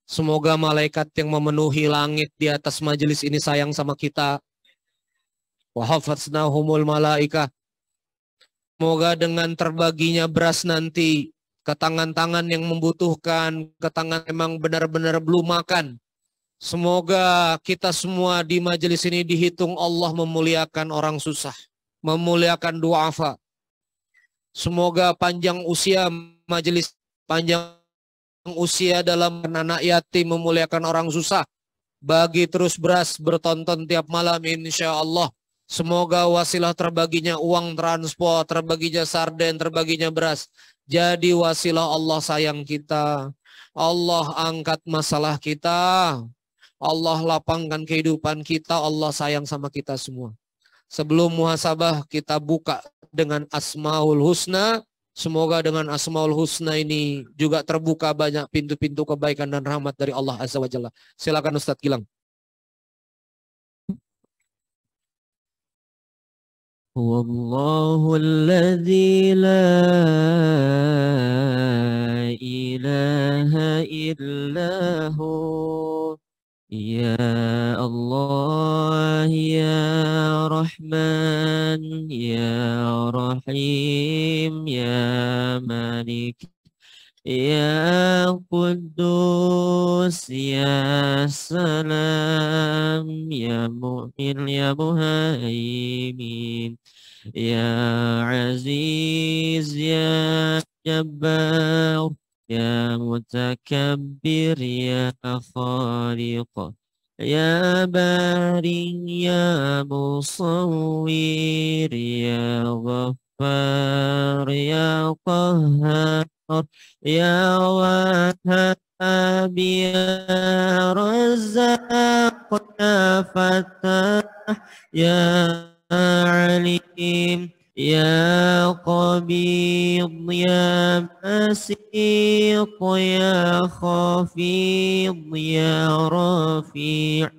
Semoga malaikat yang memenuhi langit di atas majelis ini sayang sama kita. Wa humul malaika. Semoga dengan terbaginya beras nanti ke tangan-tangan yang membutuhkan, ke tangan memang benar-benar belum makan. Semoga kita semua di majelis ini dihitung Allah memuliakan orang susah, memuliakan duafa, Semoga panjang usia majelis panjang usia dalam anak yatim memuliakan orang susah. Bagi terus beras bertonton tiap malam insya Allah. Semoga wasilah terbaginya uang transport, terbaginya sarden, terbaginya beras. Jadi wasilah Allah sayang kita. Allah angkat masalah kita. Allah lapangkan kehidupan kita. Allah sayang sama kita semua. Sebelum muhasabah kita buka dengan Asmaul Husna. Semoga dengan Asmaul Husna ini juga terbuka banyak pintu-pintu kebaikan dan rahmat dari Allah Azza wa Jalla. Silakan Ustadz Gilang. Wallahu alladhi la ilaha illahu يا الله يا رحمن يا رحيم يا مالك يا قدوس يا سلام يا مؤمن يا مهيمين يا عزيز يا جبار يا متكبر يا خالق يا باري يا مصور يا غفار يا قهار يا وهاب يا رزاق يا فتاح يا عليم يا قبيض يا بسيط يا خفيض يا رفيع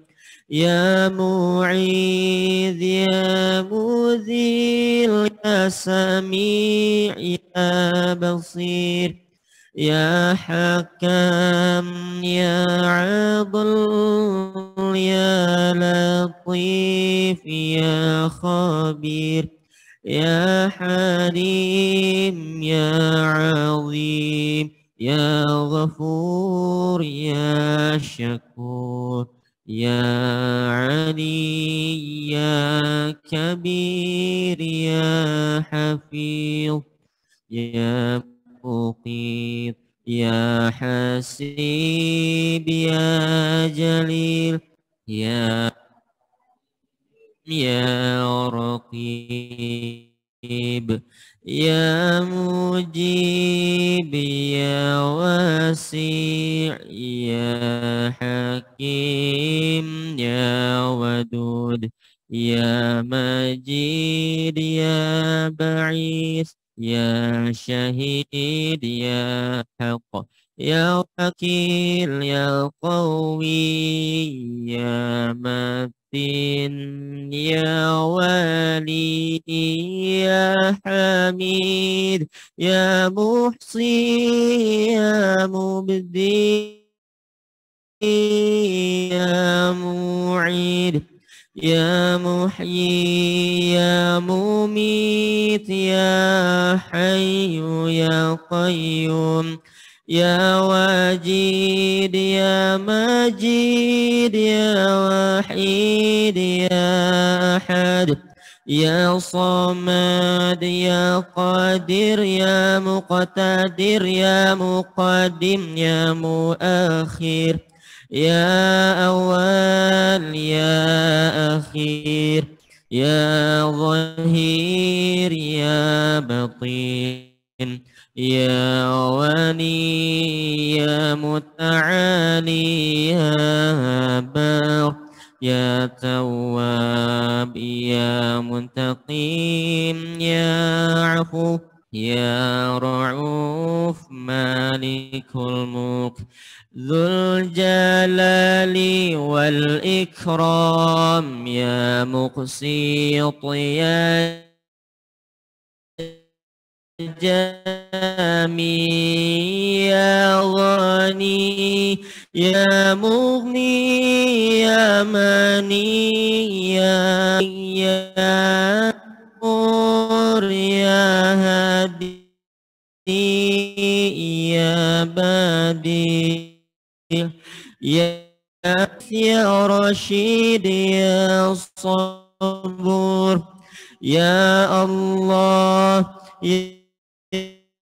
يا معيذ يا مذيل يا سميع يا بصير يا حكام يا عضل يا لطيف يا خبير يا حليم يا عظيم يا غفور يا شكور يا علي يا كبير يا حفيظ يا مقيت يا حسيب يا جليل يا ya raqib ya mujib ya wasi ya hakim ya wadud ya majid ya ba'is ya syahid ya haqq Ya Wakil, Ya Qawi, Ya Mat. يا ولي يا حميد يا محصي يا مبدي يا معيد يا محيي يا مميت يا حي يا قيوم Ya wajid, ya majid, ya wahid, ya ahad Ya samad, ya qadir, ya muqtadir, ya muqaddim, ya muakhir Ya awal, ya akhir Ya zahir, ya batin يا ولي يا متعالي يا بار يا تواب يا منتقيم يا عفو يا رعوف مالك الملك ذو الجلال والإكرام يا مقسيط يا jami ya ghani ya mughni ya mani ya ya nur ya hadi ya badi ya ya rashid ya sabur ya allah Yeah.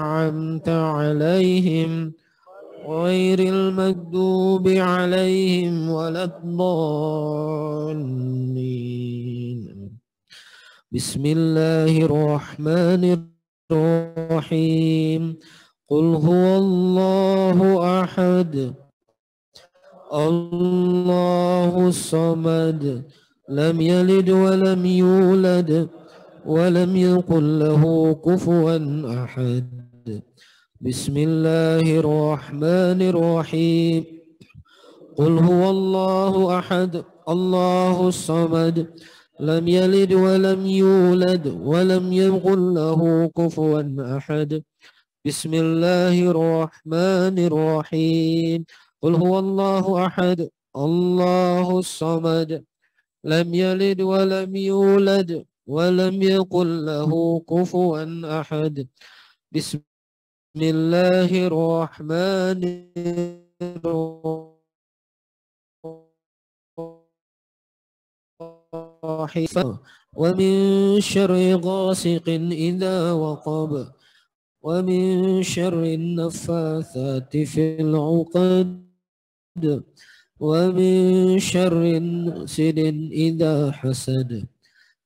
أنعمت عليهم غير المكذوب عليهم ولا الضالين بسم الله الرحمن الرحيم قل هو الله أحد الله الصمد لم يلد ولم يولد ولم يقل له كفوا أحد بسم الله الرحمن الرحيم قل هو الله أحد الله الصمد لم يلد ولم يولد ولم يقل له كفوا أحد بسم الله الرحمن الرحيم قل هو الله أحد الله الصمد لم يلد ولم يولد ولم يقل له كفوا أحد بسم الله الرحمن الرحيم ومن شر غاسق إذا وقب ومن شر النفاثات في العقد ومن شر حسد إذا حسد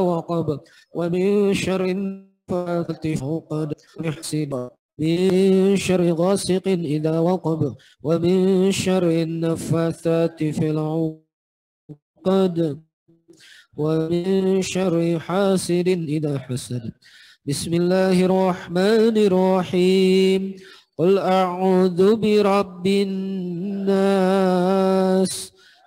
وقب ومن شر فاتت فقد حسب من شر غاسق إذا وقب ومن شر النفاثات في العقد ومن شر حاسد إذا حسد بسم الله الرحمن الرحيم قل أعوذ برب الناس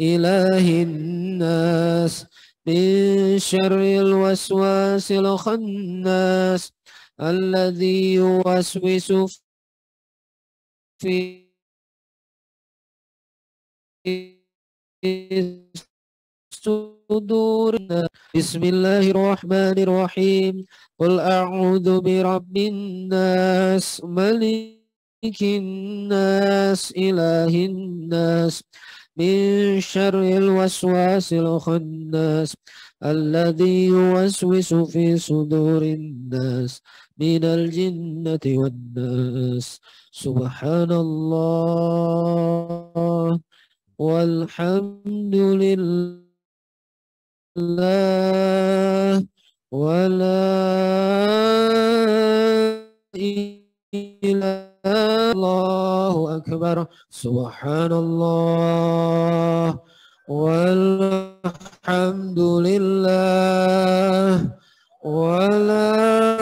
إله الناس من شر الوسواس الخناس الذي يوسوس في صدورنا بسم الله الرحمن الرحيم قل أعوذ برب الناس ملك الناس إله الناس من شر الوسواس الخناس الذي يوسوس في صدور الناس من الجنة والناس سبحان الله والحمد لله ولا إله الله أكبر سبحان الله والحمد لله ولا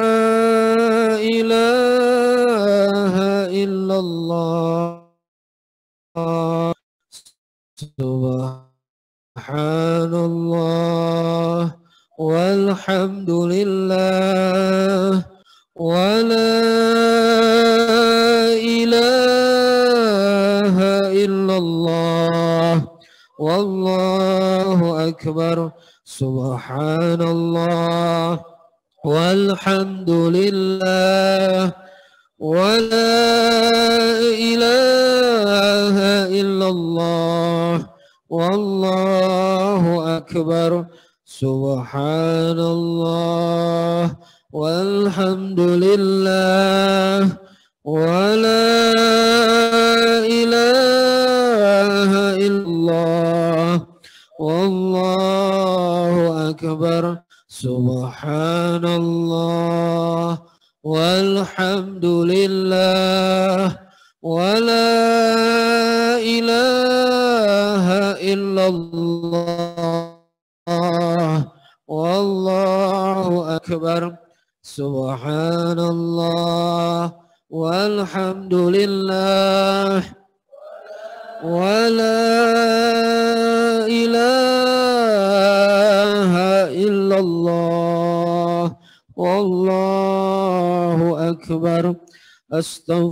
سبحان الله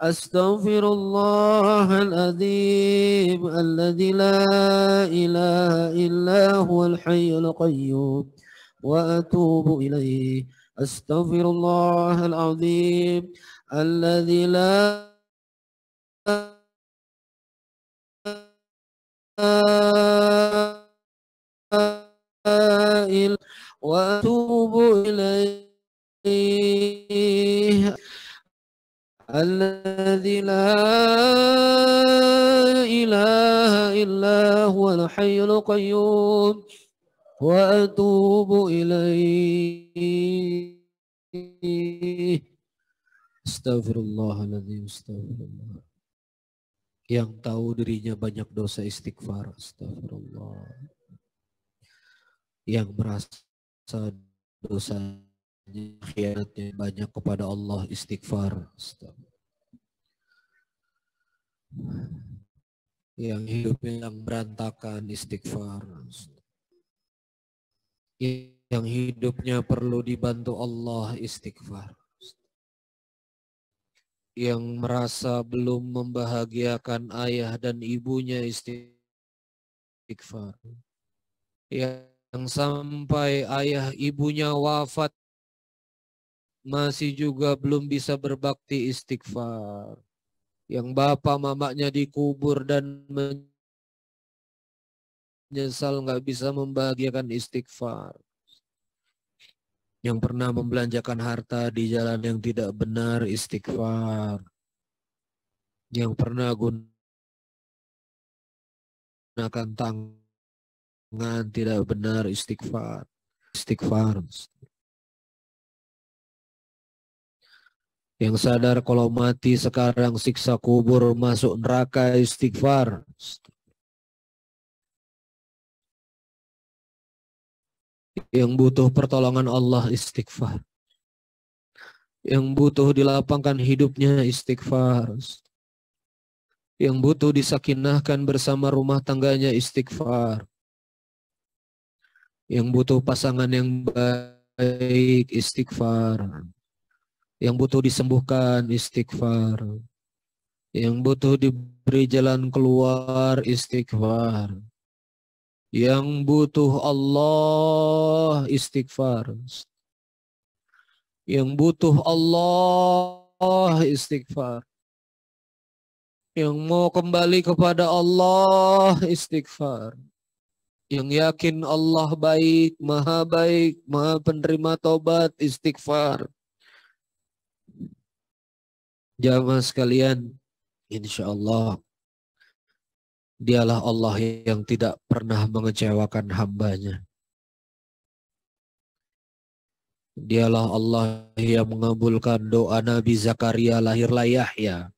أستغفر الله العظيم الذي لا إله إلا هو الحي القيوم وأتوب إليه أستغفر الله العظيم الذي لا إلا وأتوب إليه الذي لا إله إلا هو الحي القيوم وأتوب إليه Astagfirullahaladzim, astagfirullah. Yang tahu dirinya banyak dosa istighfar, astagfirullah. Yang merasa dosanya khianatnya banyak kepada Allah, istighfar, astagfirullah yang hidupnya yang berantakan istighfar yang hidupnya perlu dibantu Allah istighfar yang merasa belum membahagiakan ayah dan ibunya istighfar yang sampai ayah ibunya wafat masih juga belum bisa berbakti istighfar yang bapak mamaknya dikubur dan menyesal nggak bisa membahagiakan istighfar. Yang pernah membelanjakan harta di jalan yang tidak benar istighfar. Yang pernah gunakan tangan tidak benar istighfar. Istighfar. yang sadar kalau mati sekarang siksa kubur masuk neraka istighfar. Yang butuh pertolongan Allah istighfar. Yang butuh dilapangkan hidupnya istighfar. Yang butuh disakinahkan bersama rumah tangganya istighfar. Yang butuh pasangan yang baik istighfar yang butuh disembuhkan istighfar yang butuh diberi jalan keluar istighfar yang butuh Allah istighfar yang butuh Allah istighfar yang mau kembali kepada Allah istighfar yang yakin Allah baik, maha baik, maha penerima tobat, istighfar. Jamaah sekalian, insya Allah, dialah Allah yang tidak pernah mengecewakan hambanya. Dialah Allah yang mengabulkan doa Nabi Zakaria lahirlah Yahya.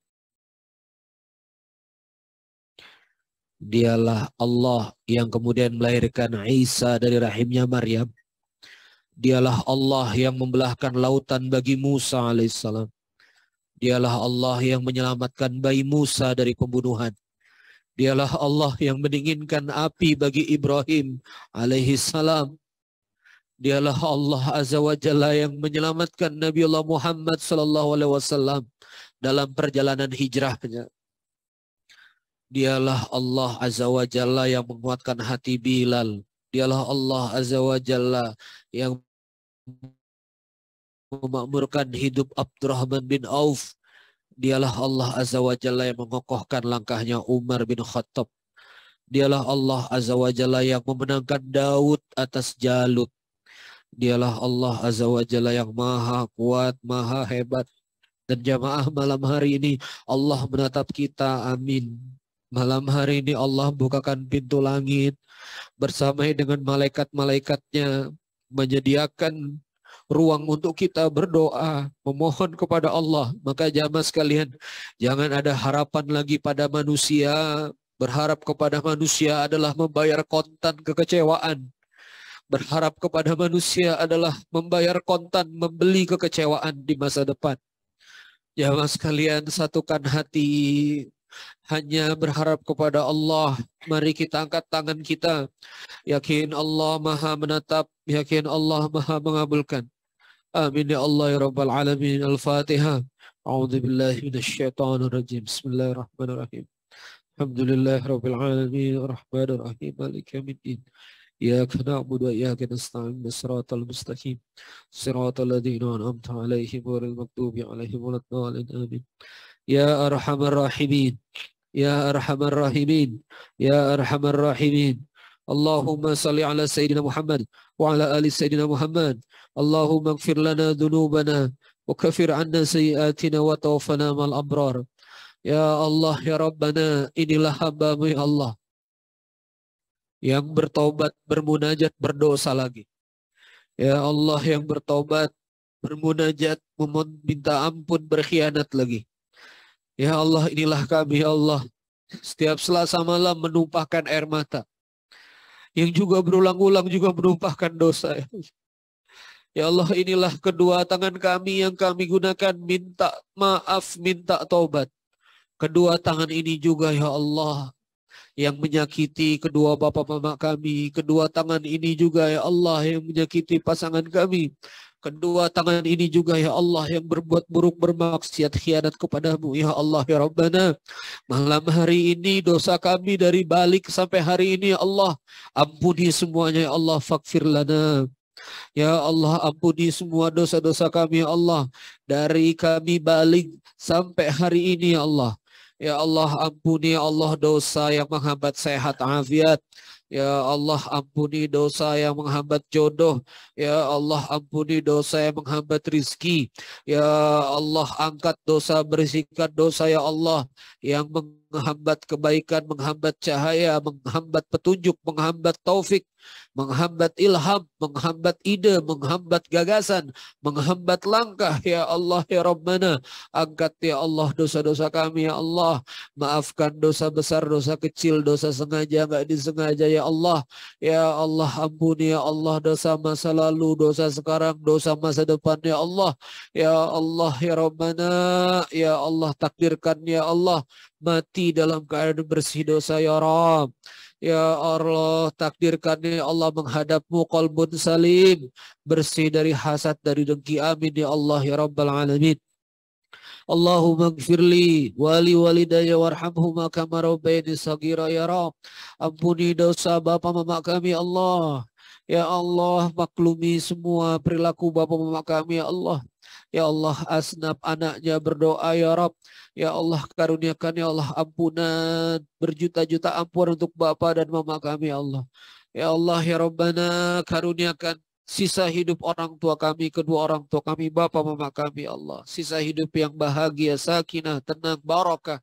Dialah Allah yang kemudian melahirkan Isa dari rahimnya Maryam. Dialah Allah yang membelahkan lautan bagi Musa alaihissalam. Dialah Allah yang menyelamatkan bayi Musa dari pembunuhan. Dialah Allah yang mendinginkan api bagi Ibrahim alaihi salam. Dialah Allah Azza wajalla yang menyelamatkan Nabi Allah Muhammad sallallahu alaihi wasallam dalam perjalanan hijrahnya. Dialah Allah Azza wajalla yang menguatkan hati Bilal. Dialah Allah Azza wajalla yang memakmurkan hidup Abdurrahman bin Auf. Dialah Allah Azza wa Jalla yang mengokohkan langkahnya Umar bin Khattab. Dialah Allah Azza wa Jalla yang memenangkan Daud atas Jalut. Dialah Allah Azza wa Jalla yang maha kuat, maha hebat. Dan jamaah malam hari ini Allah menatap kita. Amin. Malam hari ini Allah bukakan pintu langit bersama dengan malaikat-malaikatnya menyediakan ruang untuk kita berdoa, memohon kepada Allah. Maka jamaah sekalian, jangan ada harapan lagi pada manusia. Berharap kepada manusia adalah membayar kontan kekecewaan. Berharap kepada manusia adalah membayar kontan, membeli kekecewaan di masa depan. Jamaah sekalian, satukan hati, hanya berharap kepada Allah. Mari kita angkat tangan kita. Yakin Allah maha menatap, yakin Allah maha mengabulkan. آمين يا الله يا رب العالمين الفاتحة أعوذ بالله من الشيطان الرجيم بسم الله الرحمن الرحيم الحمد لله رب العالمين الرحمن الرحيم مالك يوم الدين إياك نعبد وإياك نستعين صراط المستقيم صراط الذين أنعمت عليهم غير المغضوب عليهم ولا الضالين آمين يا أرحم الراحمين يا أرحم الراحمين يا أرحم الراحمين Allahumma salli ala Sayyidina Muhammad wa ala ali Sayyidina Muhammad. Allahumma gfir lana dhunubana wa kafir anna sayyiatina wa taufana mal abrar. Ya Allah, Ya Rabbana, inilah hambamu ya Allah. Yang bertobat, bermunajat, berdosa lagi. Ya Allah yang bertobat, bermunajat, minta ampun, berkhianat lagi. Ya Allah inilah kami ya Allah. Setiap selasa malam menumpahkan air mata yang juga berulang-ulang juga menumpahkan dosa. Ya Allah inilah kedua tangan kami yang kami gunakan minta maaf, minta taubat. Kedua tangan ini juga ya Allah yang menyakiti kedua bapak mama kami. Kedua tangan ini juga ya Allah yang menyakiti pasangan kami. Kedua tangan ini juga ya Allah yang berbuat buruk bermaksiat khianat kepadamu ya Allah ya Rabbana. Malam hari ini dosa kami dari balik sampai hari ini ya Allah. Ampuni semuanya ya Allah fakfir lana. Ya Allah ampuni semua dosa-dosa kami ya Allah. Dari kami balik sampai hari ini ya Allah. Ya Allah ampuni ya Allah dosa yang menghambat sehat afiat. Ya Allah ampuni dosa yang menghambat jodoh. Ya Allah ampuni dosa yang menghambat rizki. Ya Allah angkat dosa, bersihkan dosa ya Allah yang menghambat kebaikan, menghambat cahaya, menghambat petunjuk, menghambat taufik menghambat ilham, menghambat ide, menghambat gagasan, menghambat langkah ya Allah ya Rabbana. Angkat ya Allah dosa-dosa kami ya Allah. Maafkan dosa besar, dosa kecil, dosa sengaja, nggak disengaja ya Allah. Ya Allah ampuni ya Allah dosa masa lalu, dosa sekarang, dosa masa depan ya Allah. Ya Allah ya Rabbana, ya Allah takdirkan ya Allah mati dalam keadaan bersih dosa ya Rabb. Ya Allah, ya Allah menghadapmu Kalbun salim. Bersih dari hasad, dari dengki. Amin ya Allah, ya Rabbal Alamin. Allahumma gfirli wali walidaya warhamhumma kama rabbayani sagira ya Rabb. Ampuni dosa bapa mama kami Allah. Ya Allah, maklumi semua perilaku bapa mama kami ya Allah. Ya Allah, Asnaf anaknya berdoa, Ya Rob. Ya Allah, karuniakan, Ya Allah, ampunan. Berjuta-juta ampun untuk Bapak dan Mama kami, Ya Allah. Ya Allah, Ya Rabbana, karuniakan sisa hidup orang tua kami, kedua orang tua kami, bapak mama kami, ya Allah. Sisa hidup yang bahagia, sakinah, tenang, barokah.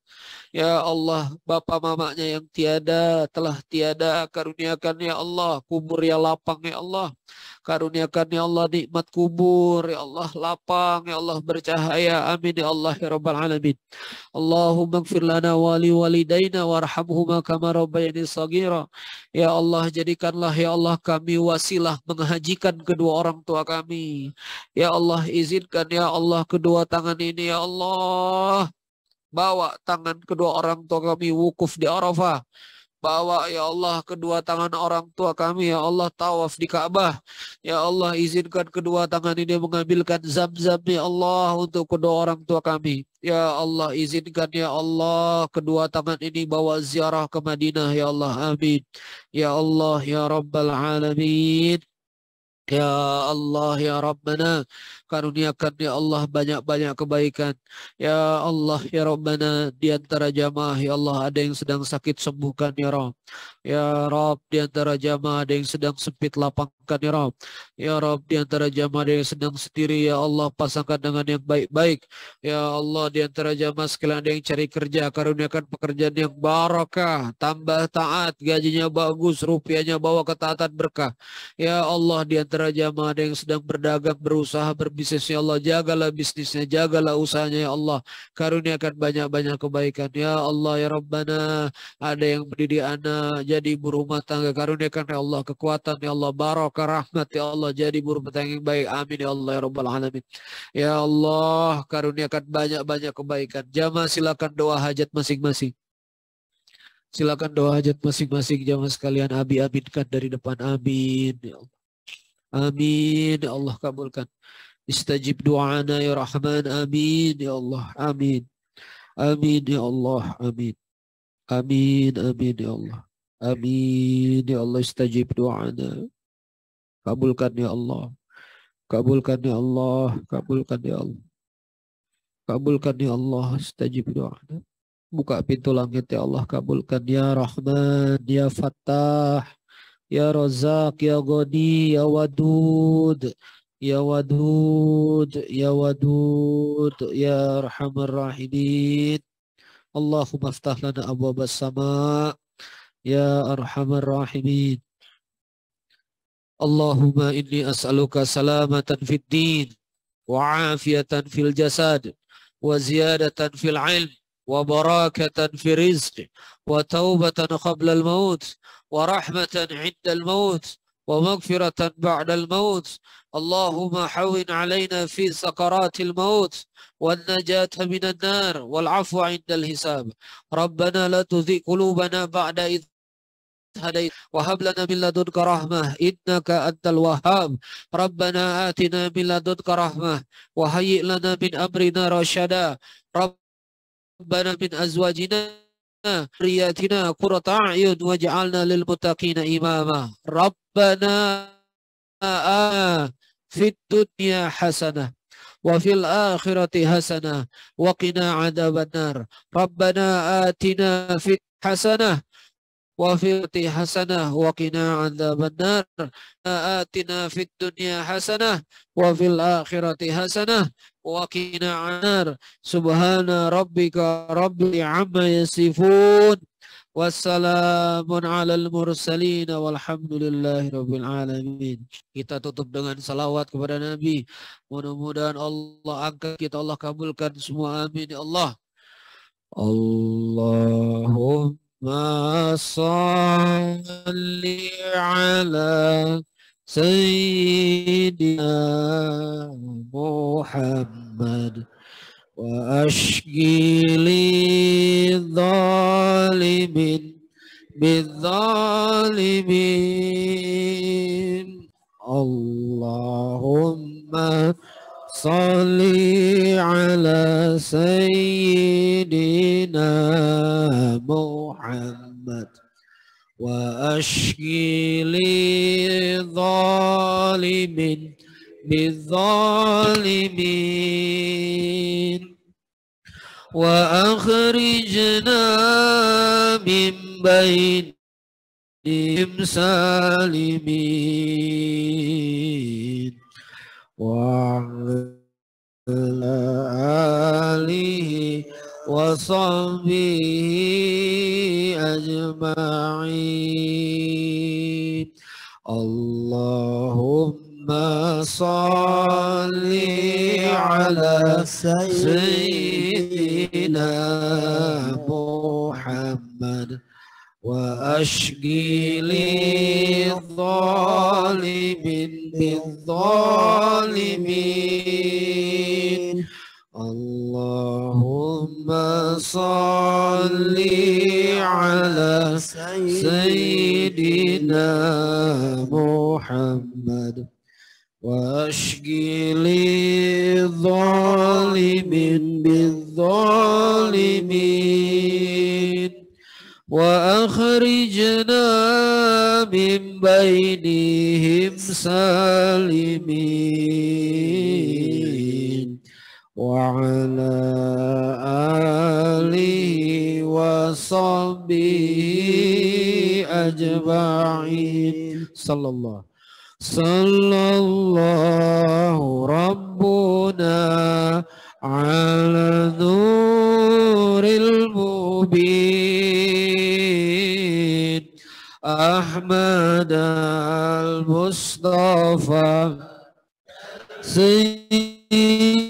Ya Allah, bapak mamanya yang tiada, telah tiada, karuniakan ya Allah, kubur yang lapang ya Allah. Karuniakan ya Allah nikmat kubur, ya Allah lapang, ya Allah bercahaya. Amin ya Allah ya Rabbal Alamin. Allahumma gfir lana wali walidaina warhamhuma kama rabbayani sagira. Ya Allah jadikanlah ya Allah kami wasilah menghajikan kedua orang tua kami. Ya Allah izinkan ya Allah kedua tangan ini ya Allah bawa tangan kedua orang tua kami wukuf di Arafah Bawa ya Allah kedua tangan orang tua kami ya Allah tawaf di Ka'bah. Ya Allah izinkan kedua tangan ini mengambilkan zam-zam ya Allah untuk kedua orang tua kami. Ya Allah izinkan ya Allah kedua tangan ini bawa ziarah ke Madinah ya Allah. Amin. Ya Allah ya Rabbal Alamin. Ya Allah ya Rabbana karuniakan ya Allah banyak-banyak kebaikan. Ya Allah ya Rabbana di antara jamaah ya Allah ada yang sedang sakit sembuhkan ya Rabb. Ya Rabb di antara jamaah ada yang sedang sempit lapangkan ya Rabb. Ya Rabb di antara jamaah ada yang sedang sendiri ya Allah pasangkan dengan yang baik-baik. Ya Allah di antara jamaah sekalian ada yang cari kerja karuniakan pekerjaan yang barokah tambah taat, gajinya bagus, rupiahnya bawa ketaatan berkah. Ya Allah di antara jamaah ada yang sedang berdagang, berusaha, berbuat bisnisnya Allah, jagalah bisnisnya, jagalah usahanya ya Allah. Karuniakan banyak-banyak kebaikan ya Allah ya Rabbana. Ada yang mendidik anak, jadi ibu rumah tangga, karuniakan ya Allah kekuatan ya Allah, barokah rahmat ya Allah, jadi ibu rumah tangga yang baik. Amin ya Allah ya Rabbal alamin. Ya Allah, karuniakan banyak-banyak kebaikan. Jamaah silakan doa hajat masing-masing. Silakan doa hajat masing-masing jamaah sekalian. Abi aminkan dari depan. Amin. Ya Allah. Amin. Ya Allah kabulkan. Istajib du'ana ya Rahman. Amin ya Allah. Amin. Amin ya Allah. Amin. Amin. Amin ya Allah. Amin ya Allah. Istajib du'ana. Kabulkan ya Allah. Kabulkan ya Allah. Kabulkan ya Allah. Kabulkan ya Allah. Istajib du'ana. Buka pintu langit ya Allah. Kabulkan ya Rahman. Ya Fattah. Ya Razak. Ya Ghani. Ya Wadud. Ya Wadud. يا ودود يا ودود يا أرحم الراحمين اللهم افتح لنا أبواب السماء يا أرحم الراحمين اللهم إني أسألك سلامة في الدين وعافية في الجسد وزيادة في العلم وبركة في الرزق وتوبة قبل الموت ورحمة عند الموت ومغفرة بعد الموت اللهم حون علينا في سكرات الموت والنجاة من النار والعفو عند الحساب ربنا لا تزغ قلوبنا بعد إذ هديت وهب لنا من لدنك رحمة إنك أنت الوهاب ربنا آتنا من لدنك رحمة وهيئ لنا من أمرنا رشدا ربنا من أزواجنا ذرياتنا قرة أعين واجعلنا للمتقين إماما ربنا fit dunya hasanah wa fil akhirati hasanah wa qina adzabannar rabbana atina fit hasanah wa fil hasanah wa qina adzabannar atina fit dunya hasanah wa fil akhirati hasanah wa qina anar subhana rabbika rabbil amma yasifun Wassalamun alal mursalin walhamdulillahi rabbil alamin. Kita tutup dengan salawat kepada Nabi. Mudah-mudahan Allah angkat kita, Allah kabulkan semua. Amin ya Allah. Allahumma salli ala Sayyidina Muhammad. وأشكي للظالمين بالظالمين اللهم صل على سيدنا محمد وأشكي للظالمين للظالمين وأخرجنا من بينهم سالمين وعلى آله وصحبه أجمعين اللهم اللهم صل على سيدنا محمد وأشقي للظالم بالظالمين اللهم صل على سيدنا محمد Washgili zalimin bin zalimin Wa akhrijna min bainihim salimin Wa ala alihi wa sahbihi ajba'in Sallallahu sallallahu rabbuna ala nuril Ahmad al-Mustafa